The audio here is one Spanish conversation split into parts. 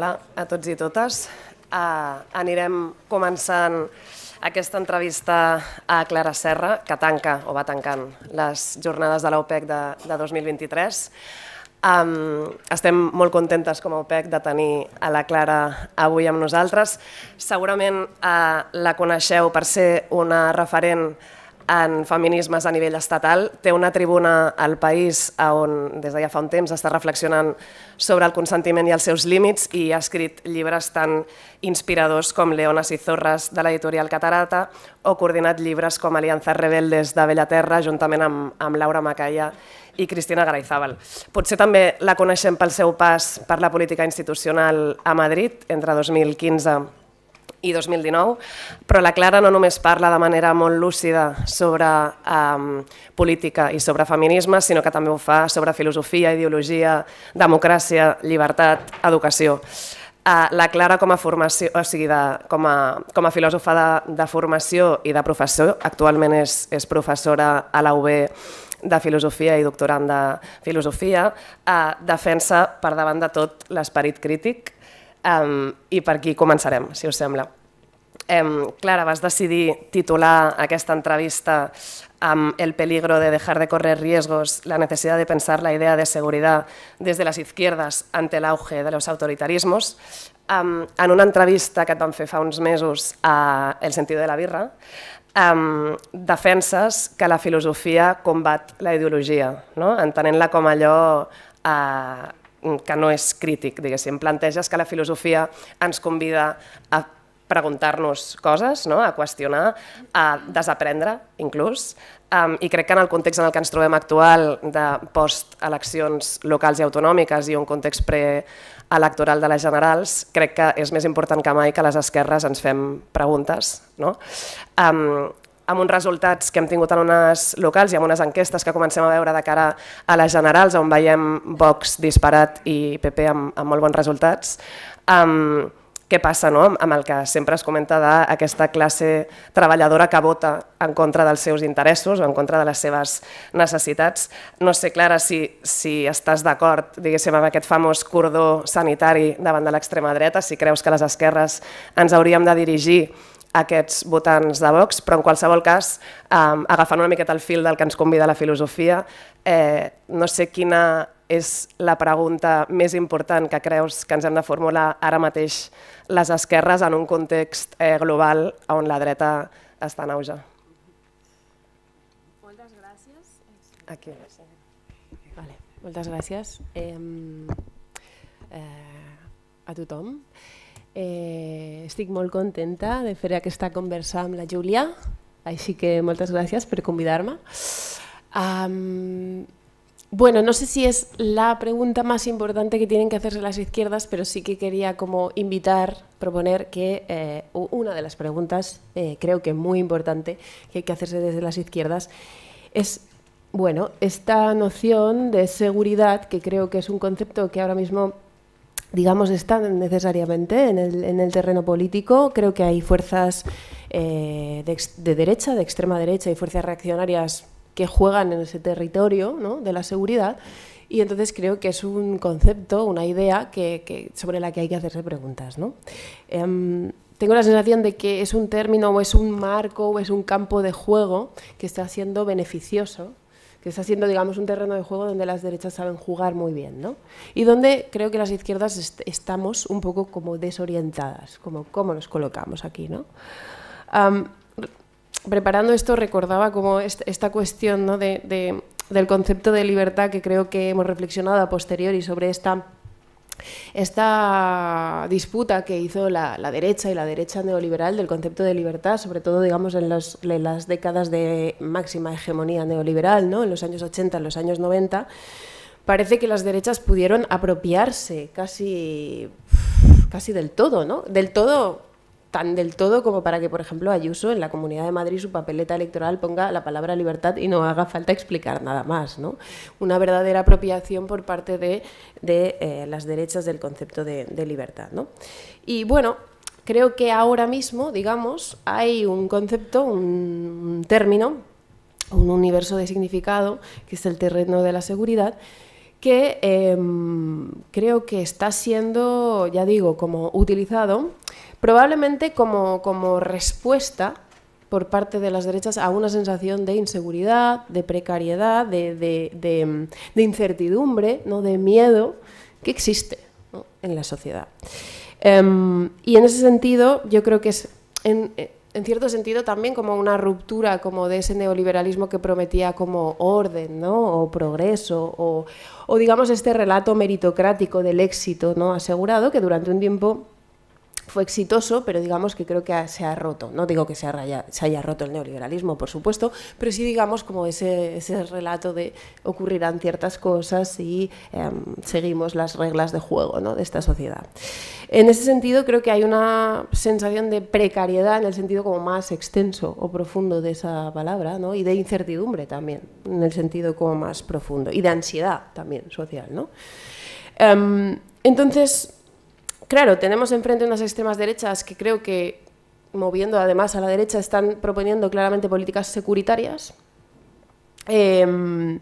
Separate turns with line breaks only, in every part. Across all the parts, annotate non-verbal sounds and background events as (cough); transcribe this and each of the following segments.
Hola a tots i totes. Uh, anirem començant aquesta entrevista a Clara Serra, que tanca o va tancant les jornades de l'OPEC de, de 2023. Um, estem molt contentes com a OPEC de tenir a la Clara avui amb nosaltres. Segurament uh, la coneixeu per ser una referent en feminismes a nivell estatal. Té una tribuna al país on des de ja fa un temps està reflexionant sobre el consentiment i els seus límits i ha escrit llibres tan inspiradors com Leones i Zorres de l'editorial Catarata o coordinat llibres com Alianzas Rebeldes de Bellaterra juntament amb, amb Laura Macaya i Cristina Garayzábal. Potser també la coneixem pel seu pas per la política institucional a Madrid entre 2015 i 2019, però la Clara no només parla de manera molt lúcida sobre um, política i sobre feminisme, sinó que també ho fa sobre filosofia, ideologia, democràcia, llibertat, educació. Uh, la Clara com a, formació, o sigui, de, com a, com a filòsofa de, de formació i de professor, actualment és, és professora a la UB de filosofia i doctorant de filosofia, eh, defensa per davant de tot l'esperit crític Um, I per aquí començarem, si us sembla. Um, Clara, vas decidir titular aquesta entrevista amb El peligro de dejar de correr riesgos, la necessitat de pensar la idea de seguretat des de les izquierdas ante l'auge de los autoritarismos. Um, en una entrevista que et van fer fa uns mesos a El sentit de la birra, um, defenses que la filosofia combat la ideologia, no? entenent-la com allò uh, Mm, que no és crític, diguéssim. Planteges que la filosofia ens convida a preguntar-nos coses, no? a qüestionar, a desaprendre, inclús. Um, I crec que en el context en el que ens trobem actual de post-eleccions locals i autonòmiques i un context preelectoral de les generals, crec que és més important que mai que les esquerres ens fem preguntes. No? Um, amb uns resultats que hem tingut en unes locals i amb unes enquestes que comencem a veure de cara a les generals, on veiem Vox disparat i PP amb, amb molt bons resultats. Um, què passa no? amb el que sempre es comenta d'aquesta classe treballadora que vota en contra dels seus interessos o en contra de les seves necessitats. No sé, Clara, si, si estàs d'acord, diguéssim, amb aquest famós cordó sanitari davant de l'extrema dreta, si creus que les esquerres ens hauríem de dirigir aquests votants de Vox, però en qualsevol cas, eh, agafant una miqueta el fil del que ens convida la filosofia, eh, no sé quina és la pregunta més important que creus que ens hem de formular ara mateix les esquerres en un context eh, global on la dreta està en auge.
Moltes gràcies. Aquí. Vale, moltes gràcies eh, eh, a tothom. Eh, Estoy muy contenta de feria que está conversando la Julia, sí que muchas gracias por convidarme bueno, no sé si es la pregunta más importante que tienen que hacerse las izquierdas, pero sí que quería como invitar, proponer que eh, una de las preguntas, eh, creo que muy importante, que hay que hacerse desde las izquierdas, es bueno, esta noción de seguridad, que creo que es un concepto que ahora mismo digamos, están necesariamente en el, terreno político. Creo que hay fuerzas eh, de, derecha, de extrema derecha y fuerzas reaccionarias que juegan en ese territorio de la seguridad. Y entonces creo que es un concepto, una idea que, sobre la que hay que hacerse preguntas. Em, tengo la sensación de que es un término o es un marco o es un campo de juego que está siendo beneficioso que está siendo, digamos, un terreno de juego donde las derechas saben jugar muy bien, ¿no? Y donde creo que las izquierdas estamos un poco como desorientadas, como cómo nos colocamos aquí, ¿no? preparando esto recordaba como esta cuestión ¿no? de, del concepto de libertad que creo que hemos reflexionado a posteriori sobre esta esta disputa que hizo la, derecha y la derecha neoliberal del concepto de libertad, sobre todo digamos en, las décadas de máxima hegemonía neoliberal, ¿no? en los años 80, en los años 90, parece que las derechas pudieron apropiarse casi, casi del todo, ¿no? del todo tan del todo como para que, por ejemplo, Ayuso en la Comunidad de Madrid su papeleta electoral ponga la palabra libertad y no haga falta explicar nada más. ¿no? Una verdadera apropiación por parte de, eh, las derechas del concepto de, libertad. Y bueno, creo que ahora mismo, digamos, hay un concepto, un término, un universo de significado, que es el terreno de la seguridad, que em, creo que está siendo, ya digo, como utilizado probablemente como, como respuesta por parte de las derechas a una sensación de inseguridad, de precariedad, de, incertidumbre, ¿no? de miedo que existe en la sociedad. Em, y en ese sentido, yo creo que es, en, cierto sentido, también como una ruptura como de ese neoliberalismo que prometía como orden ¿no? o progreso o, digamos, este relato meritocrático del éxito ¿no? asegurado que durante un tiempo fue exitoso, pero digamos que creo que se ha roto. No digo que se, haya, se haya roto el neoliberalismo, por supuesto, pero sí digamos como ese, relato de ocurrirán ciertas cosas y em, seguimos las reglas de juego de esta sociedad. En ese sentido creo que hay una sensación de precariedad en el sentido como más extenso o profundo de esa palabra ¿no? y de incertidumbre también, en el sentido como más profundo y de ansiedad también social. ¿no? Em, entonces, claro, tenemos enfrente unas extremas derechas que creo que, moviendo además a la derecha, están proponiendo claramente políticas securitarias. Em,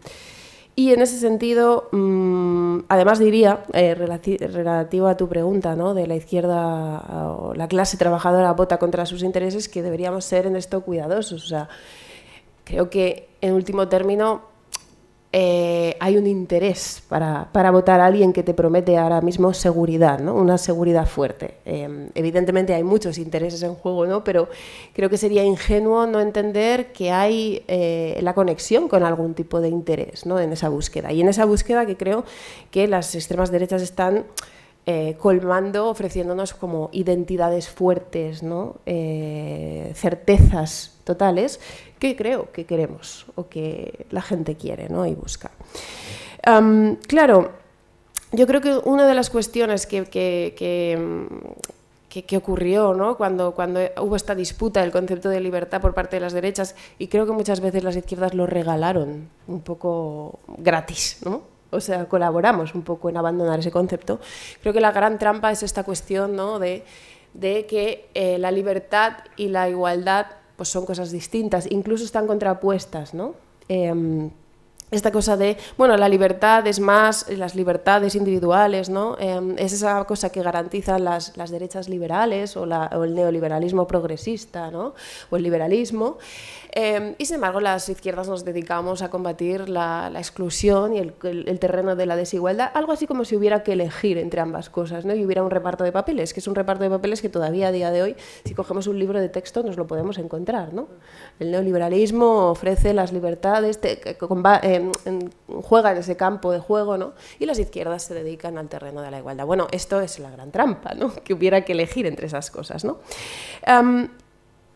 y en ese sentido, mm, además diría, eh, relativo a tu pregunta, ¿no? de la izquierda o la clase trabajadora vota contra sus intereses, que deberíamos ser en esto cuidadosos. O sea, creo que, en último término, eh, hay un interés para, votar a alguien que te promete ahora mismo seguridad, una seguridad fuerte. Em, evidentemente hay muchos intereses en juego, ¿no? pero creo que sería ingenuo no entender que hay eh, la conexión con algún tipo de interés en esa búsqueda. Y en esa búsqueda que creo que las extremas derechas están... Eh, colmando, ofreciéndonos como identidades fuertes, ¿no? eh, certezas totales que creo que queremos o que la gente quiere ¿no? y busca. claro, yo creo que una de las cuestiones que, que, ocurrió cuando, cuando hubo esta disputa del concepto de libertad por parte de las derechas y creo que muchas veces las izquierdas lo regalaron un poco gratis, o sea, colaboramos un poco en abandonar ese concepto. Creo que la gran trampa es esta cuestión de, que eh, la libertad y la igualdad pues son cosas distintas, incluso están contrapuestas, ¿no? Em, esta cosa de, bueno, la libertad es más las libertades individuales, ¿no? Em, es esa cosa que garantizan las, las derechas liberales o, o, el neoliberalismo progresista, ¿no? O el liberalismo. Em, y sin embargo, las izquierdas nos dedicamos a combatir la, exclusión y el, terreno de la desigualdad, algo así como si hubiera que elegir entre ambas cosas, ¿no? Y hubiera un reparto de papeles, que es un reparto de papeles que todavía a día de hoy, si cogemos un libro de texto, nos lo podemos encontrar, ¿no? El neoliberalismo ofrece las libertades, em, juega en ese campo de juego, ¿no? Y las izquierdas se dedican al terreno de la igualdad. Bueno, esto es la gran trampa, ¿no? (laughs) Que hubiera que elegir entre esas cosas, ¿no? Em,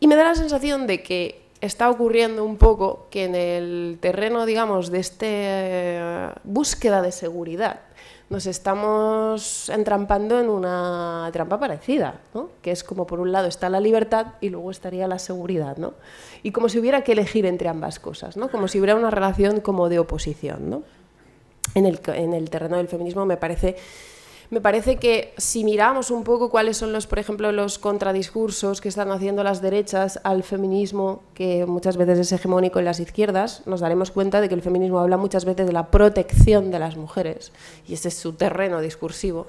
y me da la sensación de que está ocurriendo un poco que en el terreno, digamos, de esta eh, búsqueda de seguridad, nos estamos entrampando en una trampa parecida, ¿no? que es como por un lado está la libertad y luego estaría la seguridad, ¿no? y como si hubiera que elegir entre ambas cosas, ¿no? como si hubiera una relación como de oposición. ¿no? En, el, en el terreno del feminismo me parece me parece que si miramos un poco cuáles son los, por ejemplo, los contradiscursos que están haciendo las derechas al feminismo, que muchas veces es hegemónico en las izquierdas, nos daremos cuenta de que el feminismo habla muchas veces de la protección de las mujeres, y ese es su terreno discursivo,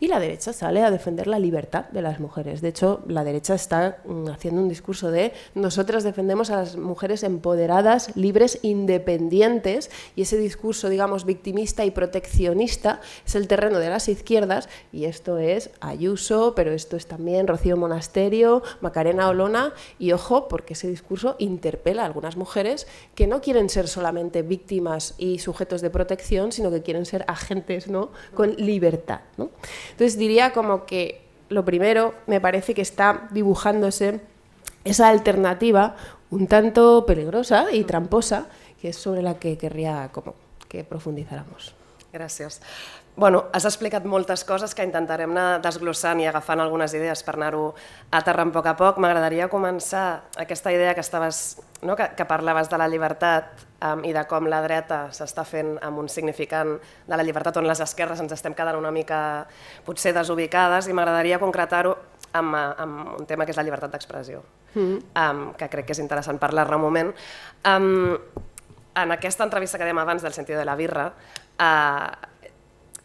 y la derecha sale a defender la libertad de las mujeres. De hecho, la derecha está mm, haciendo un discurso de nosotras defendemos a las mujeres empoderadas, libres, independientes, y ese discurso, digamos, victimista y proteccionista es el terreno de las izquierdas y esto es Ayuso, pero esto es también Rocío Monasterio, Macarena Olona, y ojo, porque ese discurso interpela a algunas mujeres que no quieren ser solamente víctimas y sujetos de protección, sino que quieren ser agentes ¿no? con libertad. Entonces diría como que lo primero me parece que está dibujándose esa alternativa un tanto peligrosa y tramposa, que es sobre la que querría como que profundizáramos.
Gracias. Bueno, has explicat moltes coses que intentarem anar desglossant i agafant algunes idees per anar-ho aterrant a poc a poc. M'agradaria començar aquesta idea que, estaves, no? que, que parlaves de la llibertat um, i de com la dreta s'està fent amb un significant de la llibertat on les esquerres ens estem quedant una mica potser desubicades i m'agradaria concretar-ho amb, uh, amb un tema que és la llibertat d'expressió, mm -hmm. um, que crec que és interessant parlar-ne un moment. Um, en aquesta entrevista que dèiem abans del sentit de la birra, uh,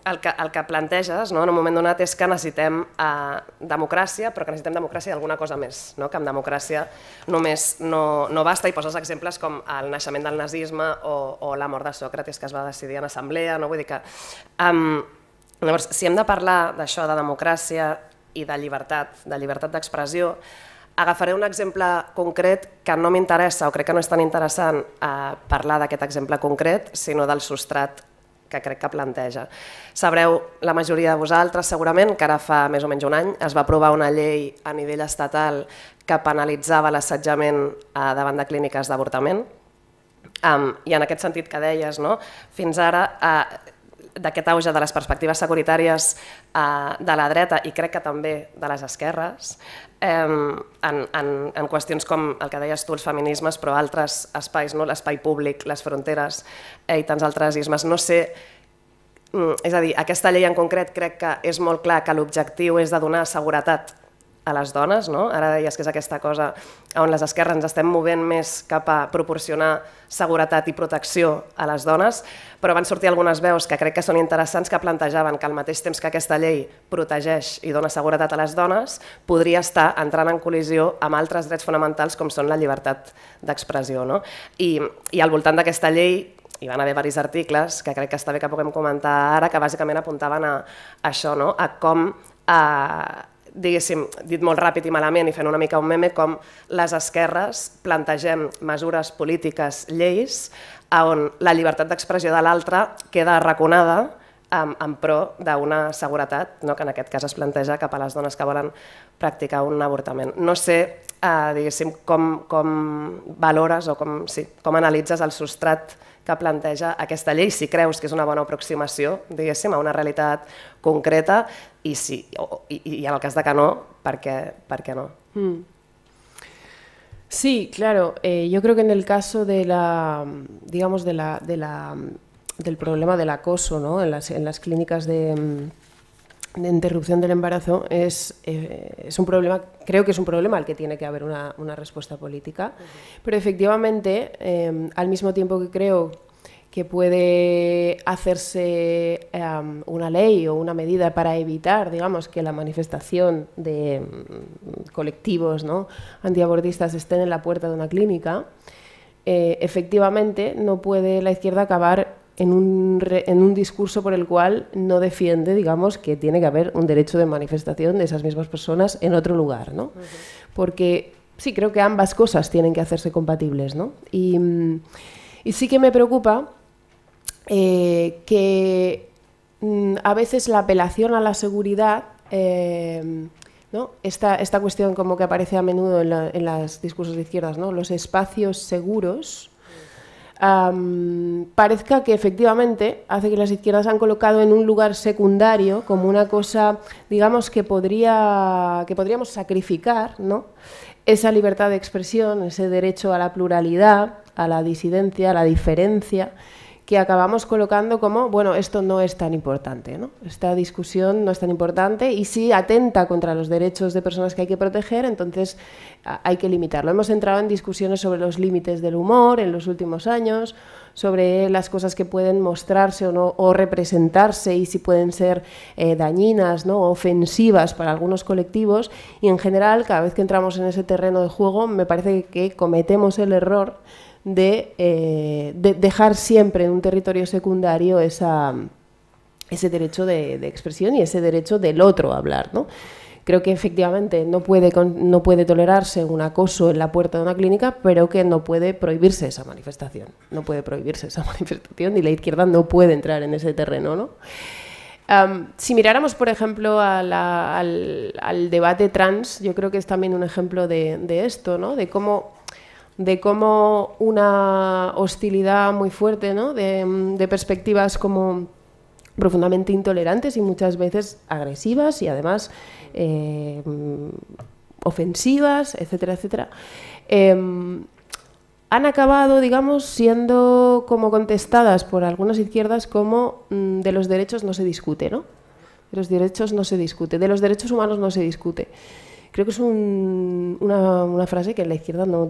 el que, el que planteges no, en un moment donat és que necessitem eh, democràcia, però que necessitem democràcia i alguna cosa més, no? que amb democràcia només no, no basta i poses exemples com el naixement del nazisme o, o la mort de Sòcrates que es va decidir en assemblea, no? vull dir que... Um, llavors, si hem de parlar d'això, de democràcia i de llibertat, de llibertat d'expressió, agafaré un exemple concret que no m'interessa o crec que no és tan interessant eh, parlar d'aquest exemple concret, sinó del substrat que crec que planteja. Sabreu, la majoria de vosaltres segurament, que ara fa més o menys un any, es va aprovar una llei a nivell estatal que penalitzava l'assetjament eh, davant de clíniques d'avortament. Um, I en aquest sentit que deies, no? fins ara eh, d'aquest auge de les perspectives securitàries eh, de la dreta i crec que també de les esquerres, en, en, en qüestions com el que deies tu, els feminismes, però altres espais, no? l'espai públic, les fronteres eh, i tants altres ismes. No sé, mm, és a dir, aquesta llei en concret crec que és molt clar que l'objectiu és de donar seguretat a les dones, no? Ara deies que és aquesta cosa on les esquerres ens estem movent més cap a proporcionar seguretat i protecció a les dones, però van sortir algunes veus que crec que són interessants que plantejaven que al mateix temps que aquesta llei protegeix i dona seguretat a les dones, podria estar entrant en col·lisió amb altres drets fonamentals com són la llibertat d'expressió. No? I, I al voltant d'aquesta llei hi van haver diversos articles, que crec que està bé que puguem comentar ara, que bàsicament apuntaven a, a això, no? a com a, eh, diguéssim, dit molt ràpid i malament i fent una mica un meme, com les esquerres plantegem mesures polítiques, lleis, on la llibertat d'expressió de l'altre queda arraconada en, en pro d'una seguretat, no? que en aquest cas es planteja cap a les dones que volen practicar un avortament. No sé, eh, diguéssim, com, com valores o com, sí, com analitzes el substrat que planteja aquesta llei, si creus que és una bona aproximació, diguéssim, a una realitat concreta, i, si, o, i, i en el cas de que no, per què, per què no? Mm. Sí, claro. Eh,
yo creo que en el caso de la, digamos, de la, de la, del problema del acoso ¿no? en, las, en las clínicas de mm, de interrupción del embarazo es, eh, es, un problema, creo que es un problema al que tiene que haber una, respuesta política, pero efectivamente, eh, al mismo tiempo que creo que puede hacerse una ley o una medida para evitar, digamos, que la manifestación de mm, colectivos ¿no? antiabortistas estén en la puerta de una clínica, eh, efectivamente no puede la izquierda acabar en un, en un discurso por el cual no defiende, digamos, que tiene que haber un derecho de manifestación de esas mismas personas en otro lugar, ¿no? Porque sí, creo que ambas cosas tienen que hacerse compatibles, ¿no? Y, sí que me preocupa eh, que mm, a veces la apelación a la seguridad, eh, ¿no? esta, esta, cuestión como que aparece a menudo en, los discursos de izquierdas, ¿no? los espacios seguros parezca que efectivamente hace que las izquierdas han colocado en un lugar secundario como una cosa, digamos, que, podría, que podríamos sacrificar, ¿no? Esa libertad de expresión, ese derecho a la pluralidad, a la disidencia, a la diferencia que acabamos colocando como, bueno, esto no es tan importante, ¿no? Esta discusión no es tan importante y si atenta contra los derechos de personas que hay que proteger, entonces hay que limitarlo. Hemos entrado en discusiones sobre los límites del humor en los últimos años, sobre las cosas que pueden mostrarse o no o representarse y si pueden ser eh, dañinas, ¿no? ofensivas para algunos colectivos y en general cada vez que entramos en ese terreno de juego me parece que cometemos el error eh, de, dejar siempre en un territorio secundario ese derecho de, expresión y ese derecho del otro a hablar, ¿no? Creo que efectivamente no puede, no puede tolerarse un acoso en la puerta de una clínica, pero que no puede prohibirse esa manifestación. No puede prohibirse esa (laughs) manifestación y la izquierda no puede entrar en ese terreno, ¿no? si miráramos, por ejemplo, al, debate trans, yo creo que es también un ejemplo de, de esto, ¿no? De cómo de cómo una hostilidad muy fuerte, ¿no? de, perspectivas como profundamente intolerantes y muchas veces agresivas y además eh, ofensivas, etcétera, etcétera, eh, han acabado, digamos, siendo como contestadas por algunas izquierdas como mm, de los derechos no se discute, ¿no? De los derechos no se discute, de los derechos humanos no se discute creo que es una, frase que en la izquierda no,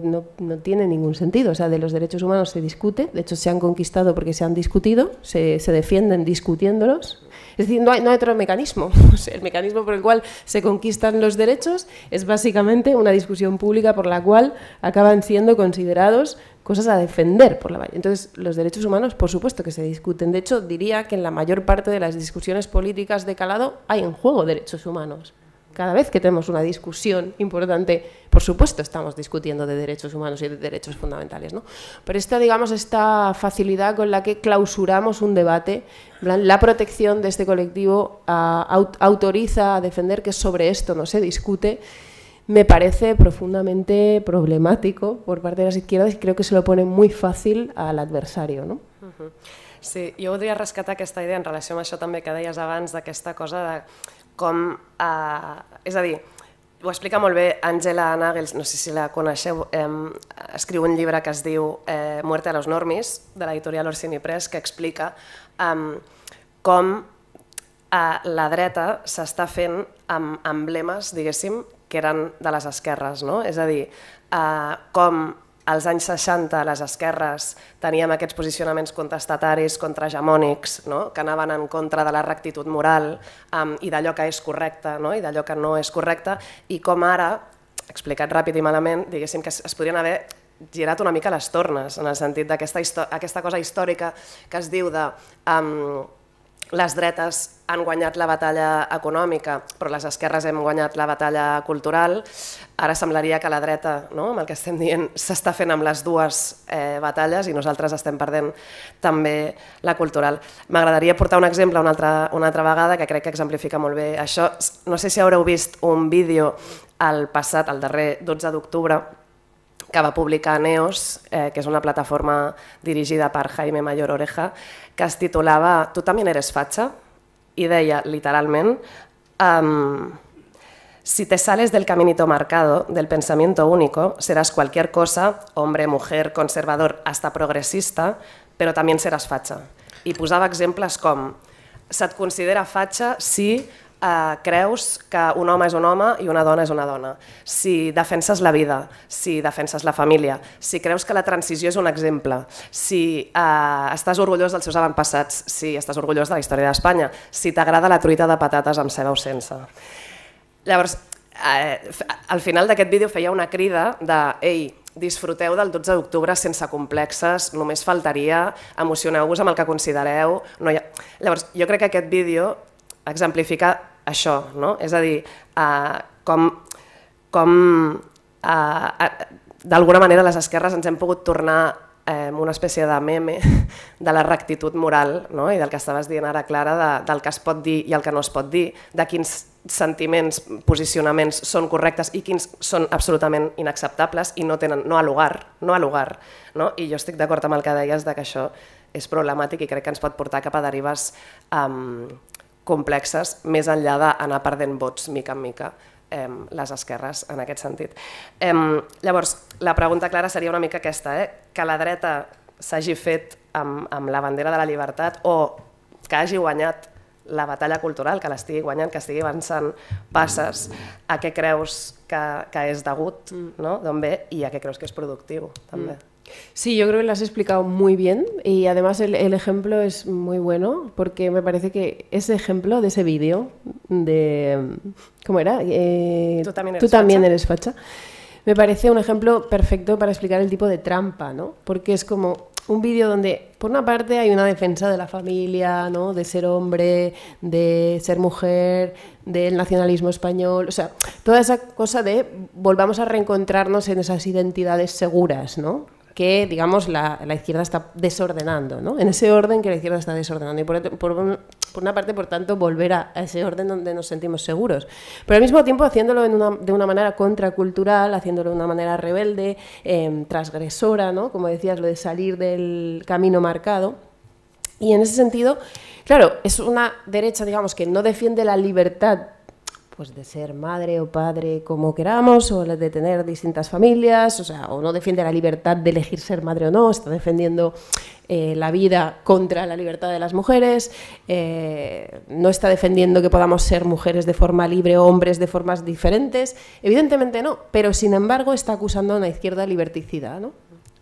tiene ningún sentido. O sea, de los derechos humanos se discute, de hecho se han conquistado porque se han discutido, se, defienden discutiéndolos. Es decir, no hay, otro mecanismo. (laughs) el mecanismo por el cual se conquistan los derechos es básicamente una discusión pública por la cual acaban siendo considerados cosas a defender por la Entonces, los derechos humanos, por supuesto que se discuten. De hecho, diría que en la mayor parte de las discusiones políticas de calado hay en juego derechos humanos. Cada vez que tenemos una discusión importante, por supuesto estamos discutiendo de derechos humanos y de derechos fundamentales, ¿no? Pero esta, digamos, esta facilidad con la que clausuramos un debate, la protección de este colectivo autoriza a defender que sobre esto no se discute, me parece profundamente problemático por parte de las izquierdas y creo que se lo pone muy fácil al adversario, ¿no?
Sí, yo podría rescatar esta idea en relación a això també que deies abans esta cosa de com... Eh, és a dir, ho explica molt bé Angela Nagels, no sé si la coneixeu, eh, escriu un llibre que es diu eh, Muerte a los normis, de l'editorial Orsini Press, que explica eh, com eh, la dreta s'està fent amb emblemes, diguéssim, que eren de les esquerres, no? És a dir, eh, com als anys 60 les esquerres teníem aquests posicionaments contestataris, contrahegemònics, no? que anaven en contra de la rectitud moral um, i d'allò que és correcte no? i d'allò que no és correcte, i com ara, explicat ràpid i malament, diguéssim que es, es podrien haver girat una mica les tornes, en el sentit d'aquesta aquesta cosa històrica que es diu de... Um, les dretes han guanyat la batalla econòmica, però les esquerres hem guanyat la batalla cultural, ara semblaria que la dreta, no? amb el que estem dient, s'està fent amb les dues eh, batalles i nosaltres estem perdent també la cultural. M'agradaria portar un exemple una altra, una altra vegada que crec que exemplifica molt bé això. No sé si haureu vist un vídeo al passat, al darrer 12 d'octubre, que va publicar Neos, eh, que és una plataforma dirigida per Jaime Mayor Oreja, que es titulava Tu també eres fatxa? I deia, literalment, um, Si te sales del caminito marcado, del pensamiento único, serás cualquier cosa, hombre, mujer, conservador, hasta progresista, però també seràs fatxa. I posava exemples com se't considera fatxa si eh, creus que un home és un home i una dona és una dona. Si defenses la vida, si defenses la família, si creus que la transició és un exemple, si eh, estàs orgullós dels seus avantpassats, si estàs orgullós de la història d'Espanya, si t'agrada la truita de patates amb ceba o sense. Llavors, eh, al final d'aquest vídeo feia una crida de «Ei, disfruteu del 12 d'octubre sense complexes, només faltaria, emocioneu-vos amb el que considereu». No ha... Llavors, jo crec que aquest vídeo exemplifica això, no? És a dir, eh, com, com eh, eh, d'alguna manera les esquerres ens hem pogut tornar eh, una espècie de meme de la rectitud moral no? i del que estaves dient ara, Clara, de, del que es pot dir i el que no es pot dir, de quins sentiments, posicionaments són correctes i quins són absolutament inacceptables i no tenen, no a lugar, no a lugar. No? I jo estic d'acord amb el que deies de que això és problemàtic i crec que ens pot portar cap a derives um, complexes més enllà d'anar perdent vots mica en mica les esquerres en aquest sentit. llavors, la pregunta clara seria una mica aquesta, eh? que la dreta s'hagi fet amb, amb la bandera de la llibertat o que hagi guanyat la batalla cultural, que l'estigui guanyant, que estigui avançant passes, a què creus que, que és degut, mm. no? d'on ve, i a què creus que és productiu, també. Mm.
Sí, yo creo que lo has explicado muy bien y además el, ejemplo es muy bueno porque me parece que ese ejemplo de ese vídeo de... ¿Cómo era? Eh, tú también eres tú Eres facha. Me parece un ejemplo perfecto para explicar el tipo de trampa, ¿no? Porque es como un vídeo donde, por una parte, hay una defensa de la familia, ¿no? De ser hombre, de ser mujer, del nacionalismo español, o sea, toda esa cosa de volvamos a reencontrarnos en esas identidades seguras, ¿no? que, digamos, la, izquierda está desordenando, ¿no? En ese orden que la izquierda está desordenando. Y por, una parte, por tanto, volver a, ese orden donde nos sentimos seguros. Pero al mismo tiempo haciéndolo de una manera contracultural, haciéndolo de una manera rebelde, em, transgresora, ¿no? Como decías, lo de salir del camino marcado. Y en ese sentido, claro, es una derecha, digamos, que no defiende la libertad pues de ser madre o padre como queramos, o de tener distintas familias, o sea, o no defiende la libertad de elegir ser madre o no, está defendiendo eh, la vida contra la libertad de las mujeres, eh, no está defendiendo que podamos ser mujeres de forma libre o hombres de formas diferentes, evidentemente no, pero sin embargo está acusando a una izquierda liberticida, ¿no?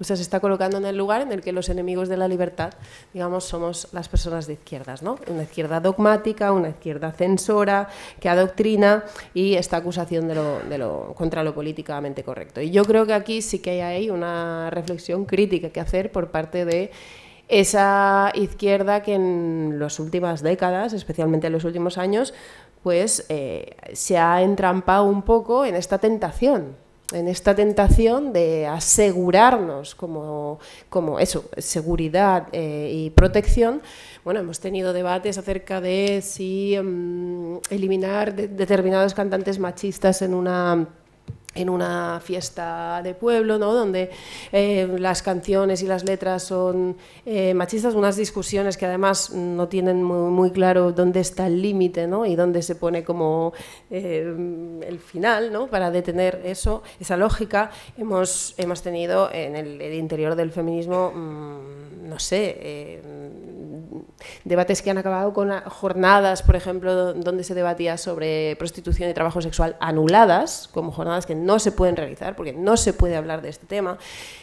O sea, se está colocando en el lugar en el que los enemigos de la libertad, digamos, somos las personas de izquierdas, ¿no? Una izquierda dogmática, una izquierda censora, que adoctrina y esta acusación de lo, contra lo políticamente correcto. Y yo creo que aquí sí que hay una reflexión crítica que hacer por parte de esa izquierda que en las últimas décadas, especialmente en los últimos años, pues eh, se ha entrampado un poco en esta tentación en esta tentación de asegurarnos como, como eso, seguridad eh, y protección, bueno, hemos tenido debates acerca de si mm, eliminar determinados cantantes machistas en una en una fiesta de pueblo, ¿no? donde eh, las canciones y las letras son eh, machistas, unas discusiones que además no tienen muy, claro dónde está el límite y dónde se pone como eh, el final para detener eso, esa lógica. Hemos, hemos tenido en el, interior del feminismo, mm, no sé, debates que han acabado con jornadas, por ejemplo, donde se debatía sobre prostitución y trabajo sexual anuladas, como jornadas que no se pueden realizar porque no se puede hablar de este tema.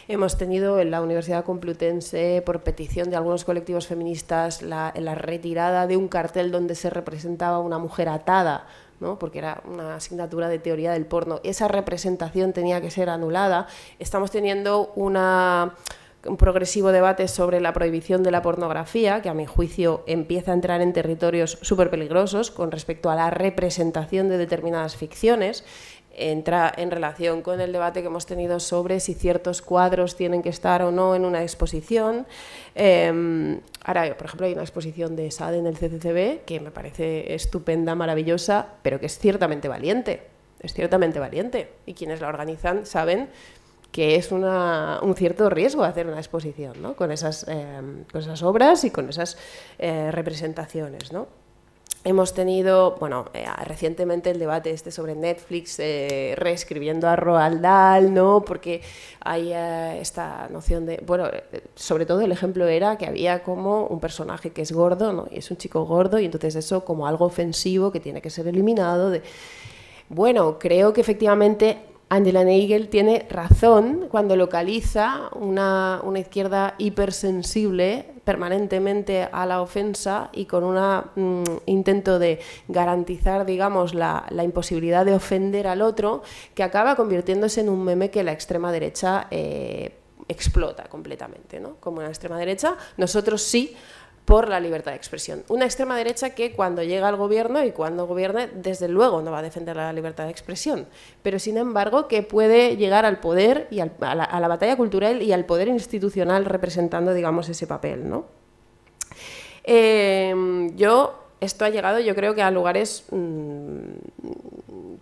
Hemos tenido en la Universidad Complutense, por petición de algunos colectivos feministas, la, retirada de un cartel donde se representaba una mujer atada ¿no? porque era una asignatura de teoría del porno. Esa representación tenía que ser anulada. Estamos teniendo un progresivo debate sobre la prohibición de la pornografía, que a mi juicio empieza a entrar en territorios súper peligrosos con respecto a la representación de determinadas ficciones entra en relación con el debate que hemos tenido sobre si ciertos cuadros tienen que estar o no en una exposición. Em, ahora, por ejemplo, hay una exposición de Sade en el CCCB que me parece estupenda, maravillosa, pero que es ciertamente valiente. Es ciertamente valiente. Y quienes la organizan saben que es un cierto riesgo hacer una exposición em, con, esas, obras y con esas eh, representaciones. ¿no? Hemos tenido, bueno, eh, recientemente el debate este sobre Netflix eh, reescribiendo a Roald Dahl, ¿no? Porque hay eh, esta noción de, bueno, sobre todo el ejemplo era que había como un personaje que es gordo, ¿no? Y es un chico gordo y entonces eso como algo ofensivo que tiene que ser eliminado. De... Bueno, creo que efectivamente Angela Neigel tiene razón cuando localiza una, izquierda hipersensible permanentemente a la ofensa y con un mm, intento de garantizar, digamos, la, imposibilidad de ofender al otro, que acaba convirtiéndose en un meme que la extrema derecha eh, explota completamente, ¿no? Como la extrema derecha, nosotros sí por la libertad de expresión. Una extrema derecha que cuando llega al gobierno y cuando gobierne, desde luego no va a defender la libertad de expresión, pero sin embargo que puede llegar al poder y a, la, batalla cultural y al poder institucional representando, digamos, ese papel. ¿no? Eh, yo, esto ha llegado yo creo que a lugares mm,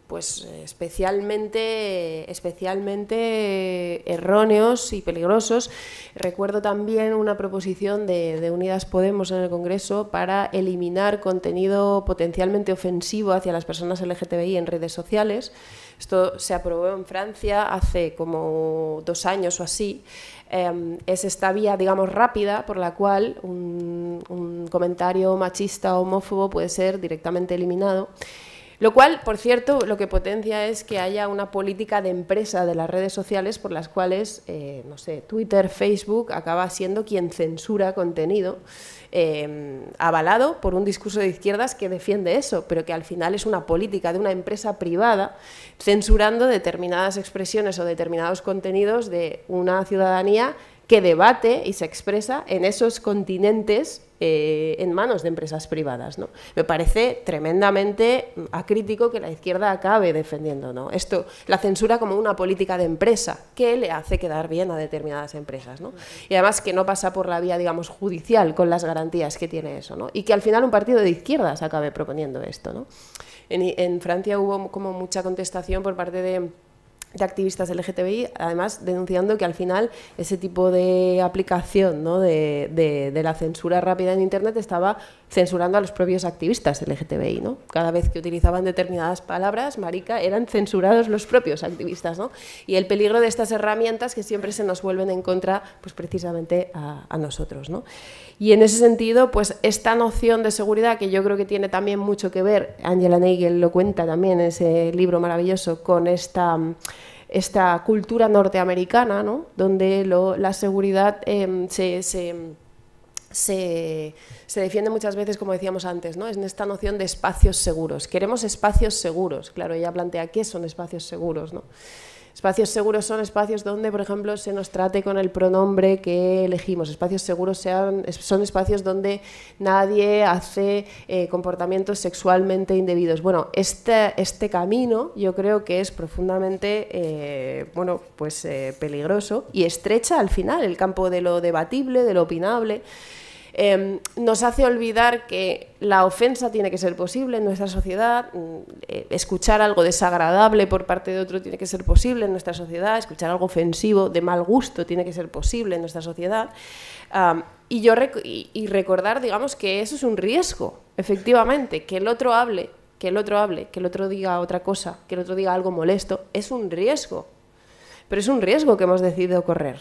pues eh, especialmente, especialmente erróneos y peligrosos. Recuerdo también una proposición de, Unidas Podemos en el Congreso para eliminar contenido potencialmente ofensivo hacia las personas LGTBI en redes sociales. Esto se aprobó en Francia hace como dos años o así. Em, es esta vía, digamos, rápida por la cual un comentario machista o homófobo puede ser directamente eliminado. Lo cual, por cierto, lo que potencia es que haya una política de empresa de las redes sociales por las cuales, eh, no sé, Twitter, Facebook acaba siendo quien censura contenido, eh, avalado por un discurso de izquierdas que defiende eso, pero que al final es una política de una empresa privada censurando determinadas expresiones o determinados contenidos de una ciudadanía que debate y se expresa en esos continentes eh, en manos de empresas privadas. ¿no? Me parece tremendamente acrítico que la izquierda acabe defendiendo ¿no? esto, la censura como una política de empresa que le hace quedar bien a determinadas empresas. Y además que no pasa por la vía, digamos, judicial con las garantías que tiene eso. ¿no? Y que al final un partido de izquierdas acabe proponiendo esto. ¿no? En, en Francia hubo como mucha contestación por parte de de activistas LGTBI, además denunciando que al final ese tipo de aplicación ¿no? de, de, la censura rápida en Internet estaba censurando a los propios activistas LGTBI, ¿no? Cada vez que utilizaban determinadas palabras, marica, eran censurados los propios activistas, ¿no? Y el peligro de estas herramientas que siempre se nos vuelven en contra, pues precisamente a, nosotros, ¿no? Y en ese sentido, pues esta noción de seguridad, que yo creo que tiene también mucho que ver, Angela Nagel lo cuenta también en ese libro maravilloso, con esta esta cultura norteamericana, donde la seguridad em, se, se se, defiende muchas veces, como decíamos antes, ¿no? en esta noción de espacios seguros. Queremos espacios seguros, claro, ella plantea qué son espacios seguros. ¿no? Espacios seguros son espacios donde, por ejemplo, se nos trate con el pronombre que elegimos. Espacios seguros sean, son espacios donde nadie hace eh, comportamientos sexualmente indebidos. Bueno, este, este camino yo creo que es profundamente eh, bueno, pues, eh, peligroso y estrecha al final el campo de lo debatible, de lo opinable. Em, nos hace olvidar que la ofensa tiene que ser posible en nuestra sociedad, mm, eh, escuchar algo desagradable por parte de otro tiene que ser posible en nuestra sociedad, escuchar algo ofensivo de mal gusto tiene que ser posible en nuestra sociedad. y, recordar, digamos, que eso es un riesgo, efectivamente, que el otro hable, que el otro hable, que el otro diga otra cosa, que el otro diga algo molesto, es un riesgo. Pero es un riesgo que hemos decidido correr.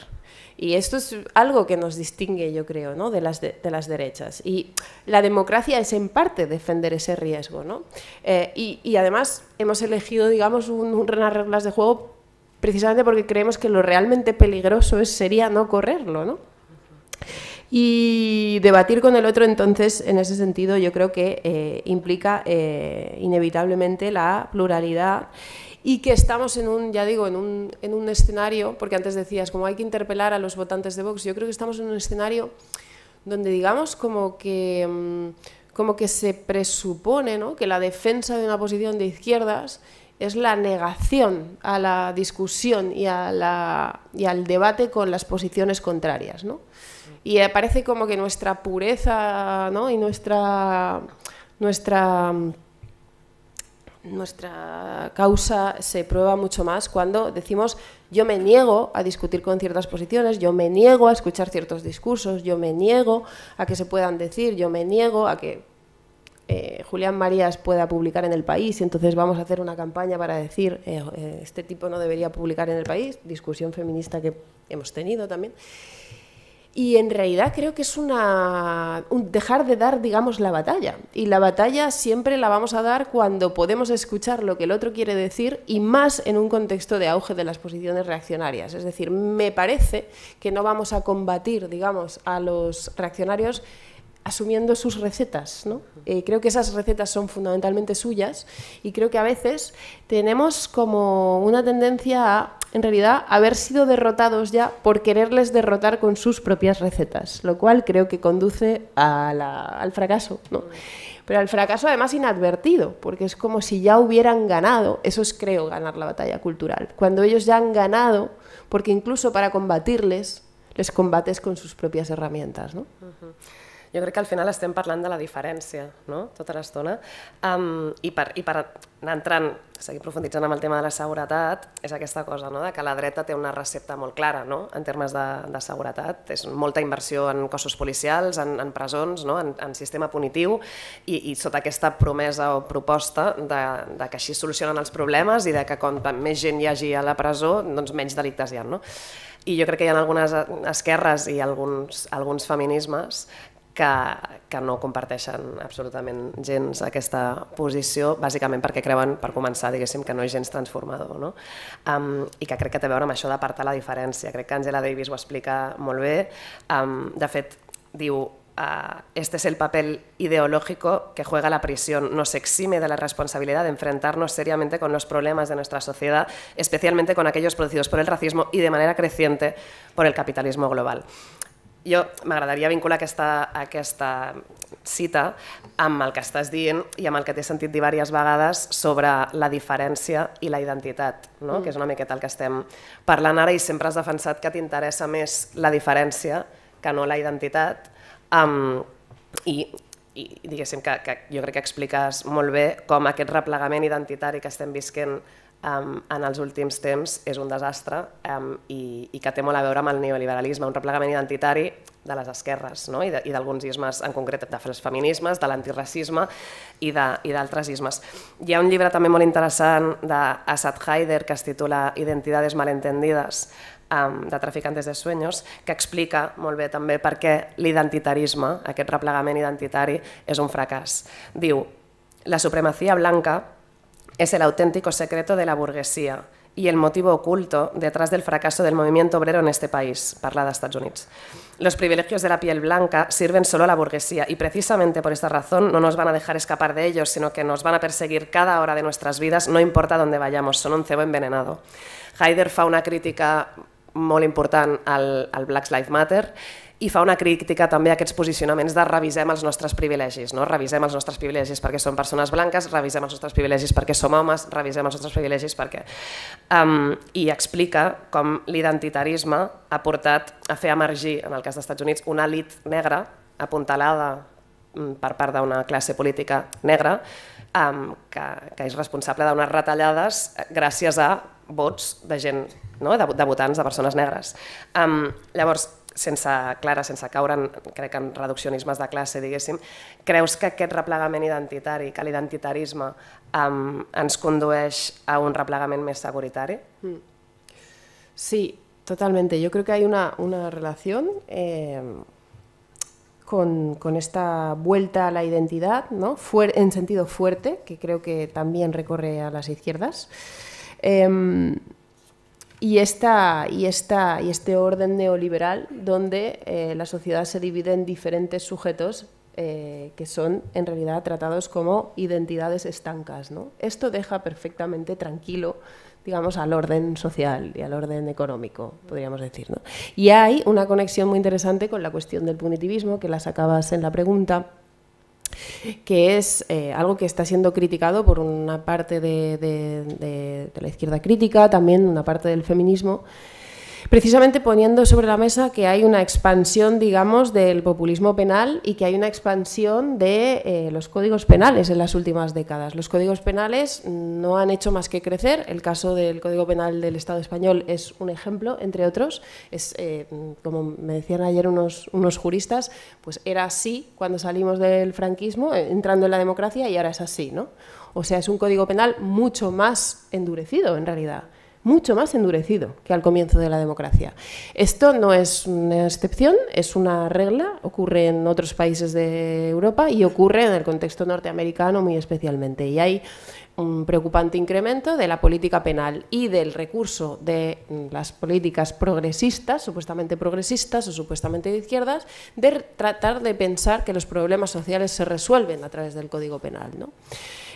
Y esto es algo que nos distingue, yo creo, de, las de, las derechas. Y la democracia es en parte defender ese riesgo. Eh, y, además hemos elegido, digamos, un, unas reglas de juego precisamente porque creemos que lo realmente peligroso es, sería no correrlo. Y debatir con el otro, entonces, en ese sentido, yo creo que eh, implica eh, inevitablemente la pluralidad y que estamos en un, ya digo, en un, escenario, porque antes decías, como hay que interpelar a los votantes de Vox, yo creo que estamos en un escenario donde digamos como que, mm, como que se presupone que la defensa de una posición de izquierdas es la negación a la discusión y, a la, al debate con las posiciones contrarias. Y eh, parece como que nuestra pureza ¿no? y nuestra, nuestra mm, nuestra causa se prueba mucho más cuando decimos yo me niego a discutir con ciertas posiciones, yo me niego a escuchar ciertos discursos, yo me niego a que se puedan decir, yo me niego a que eh, Julián Marías pueda publicar en el país, y entonces vamos a hacer una campaña para decir eh, eh, este tipo no debería publicar en el país, discusión feminista que hemos tenido también. Y en realidad creo que es una, un dejar de dar, digamos, la batalla. Y la batalla siempre la vamos a dar cuando podemos escuchar lo que el otro quiere decir y más en un contexto de auge de las posiciones reaccionarias. Es decir, me parece que no vamos a combatir, digamos, a los reaccionarios asumiendo sus recetas. ¿no? Eh, creo que esas recetas son fundamentalmente suyas y creo que a veces tenemos como una tendencia a en realidad, haber sido derrotados ya por quererles derrotar con sus propias recetas, lo cual creo que conduce al fracaso, Pero al fracaso además inadvertido, porque es como si ya hubieran ganado, eso es creo ganar la batalla cultural, cuando ellos ya han ganado, porque incluso para combatirles, les combates con sus propias herramientas,
jo crec que al final estem parlant de la diferència, no?, tota l'estona. Um, i, per, I per anar entrant, seguir profunditzant amb el tema de la seguretat, és aquesta cosa, no?, de que la dreta té una recepta molt clara, no?, en termes de, de seguretat. És molta inversió en cossos policials, en, en presons, no?, en, en sistema punitiu, i, i sota aquesta promesa o proposta de, de que així solucionen els problemes i de que com més gent hi hagi a la presó, doncs menys delictes hi ha, no? I jo crec que hi ha algunes esquerres i alguns, alguns feminismes que, que no comparteixen absolutament gens aquesta posició, bàsicament perquè creuen, per començar, diguéssim, que no és gens transformador. No? Um, I que crec que té a veure amb això d'apartar la diferència. Crec que Angela Davis ho explica molt bé. Um, de fet, diu, Uh, este es el papel ideológico que juega la prisión. Nos exime de la responsabilidad de enfrentarnos seriamente con los problemas de nuestra sociedad, especialmente con aquellos producidos por el racismo y de manera creciente por el capitalismo global jo m'agradaria vincular aquesta, aquesta cita amb el que estàs dient i amb el que t'he sentit dir diverses vegades sobre la diferència i la identitat, no? mm. que és una miqueta el que estem parlant ara i sempre has defensat que t'interessa més la diferència que no la identitat um, i, i diguéssim que, que jo crec que expliques molt bé com aquest replegament identitari que estem visquent um, en els últims temps és un desastre um, i, i que té molt a veure amb el neoliberalisme, un replegament identitari de les esquerres no? i d'alguns ismes, en concret els feminismes, de l'antiracisme i d'altres ismes. Hi ha un llibre també molt interessant d'Assad Haider que es titula Identidades malentendides, de Traficantes de Sueños, que explica molt bé també per què l'identitarisme, aquest replegament identitari, és un fracàs. Diu, la supremacia blanca es el auténtico secreto de la burguesía y el motivo oculto detrás del fracaso del movimiento obrero en este país, parlada Estados Unidos. Los privilegios de la piel blanca sirven solo a la burguesía y precisamente por esta razón no nos van a dejar escapar de ellos, sino que nos van a perseguir cada hora de nuestras vidas, no importa dónde vayamos, son un cebo envenenado. Haider fa una crítica muy importante al, al Black Lives Matter i fa una crítica també a aquests posicionaments de revisem els nostres privilegis, no? revisem els nostres privilegis perquè som persones blanques, revisem els nostres privilegis perquè som homes, revisem els nostres privilegis perquè... Um, I explica com l'identitarisme ha portat a fer emergir, en el cas dels Estats Units, una elit negra apuntalada mm, per part d'una classe política negra um, que, que és responsable d'unes retallades gràcies a vots de gent, no? de, de votants, de persones negres. Um, llavors, sense, clara, sense caure en, crec en reduccionismes de classe, diguéssim, creus que aquest replegament identitari, que l'identitarisme um, ens condueix a un replegament més seguritari?
Mm.
Sí, totalmente. Yo creo que hay una, una relación eh, con, con, esta vuelta a la identidad, ¿no? en sentido fuerte, que creo que también recorre a las izquierdas. Em, y, esta, y, esta, y este orden neoliberal donde eh, la sociedad se divide en diferentes sujetos eh, que son en realidad tratados como identidades estancas. ¿no? Esto deja perfectamente tranquilo digamos, al orden social y al orden económico, podríamos decir. ¿no? Y hay una conexión muy interesante con la cuestión del punitivismo, que la sacabas en la pregunta, que es eh, algo que está siendo criticado por una parte de la izquierda crítica, también una parte del feminismo, precisamente poniendo sobre la mesa que hay una expansión, digamos, del populismo penal y que hay una expansión de eh, los códigos penales en las últimas décadas. Los códigos penales no han hecho más que crecer. El caso del Código Penal del Estado español es un ejemplo, entre otros. Es, eh, como me decían ayer unos, unos juristas, pues era así cuando salimos del franquismo, eh, entrando en la democracia, y ahora es así, ¿no? O sea, es un código penal mucho más endurecido, en realidad mucho más endurecido que al comienzo de la democracia. Esto no es una excepción, es una regla, ocurre en otros países de Europa y ocurre en el contexto norteamericano muy especialmente. Y hay un preocupante incremento de la política penal y del recurso de mm, las políticas progresistas, supuestamente progresistas o supuestamente de izquierdas, de tratar de pensar que los problemas sociales se resuelven a través del Código Penal. ¿no?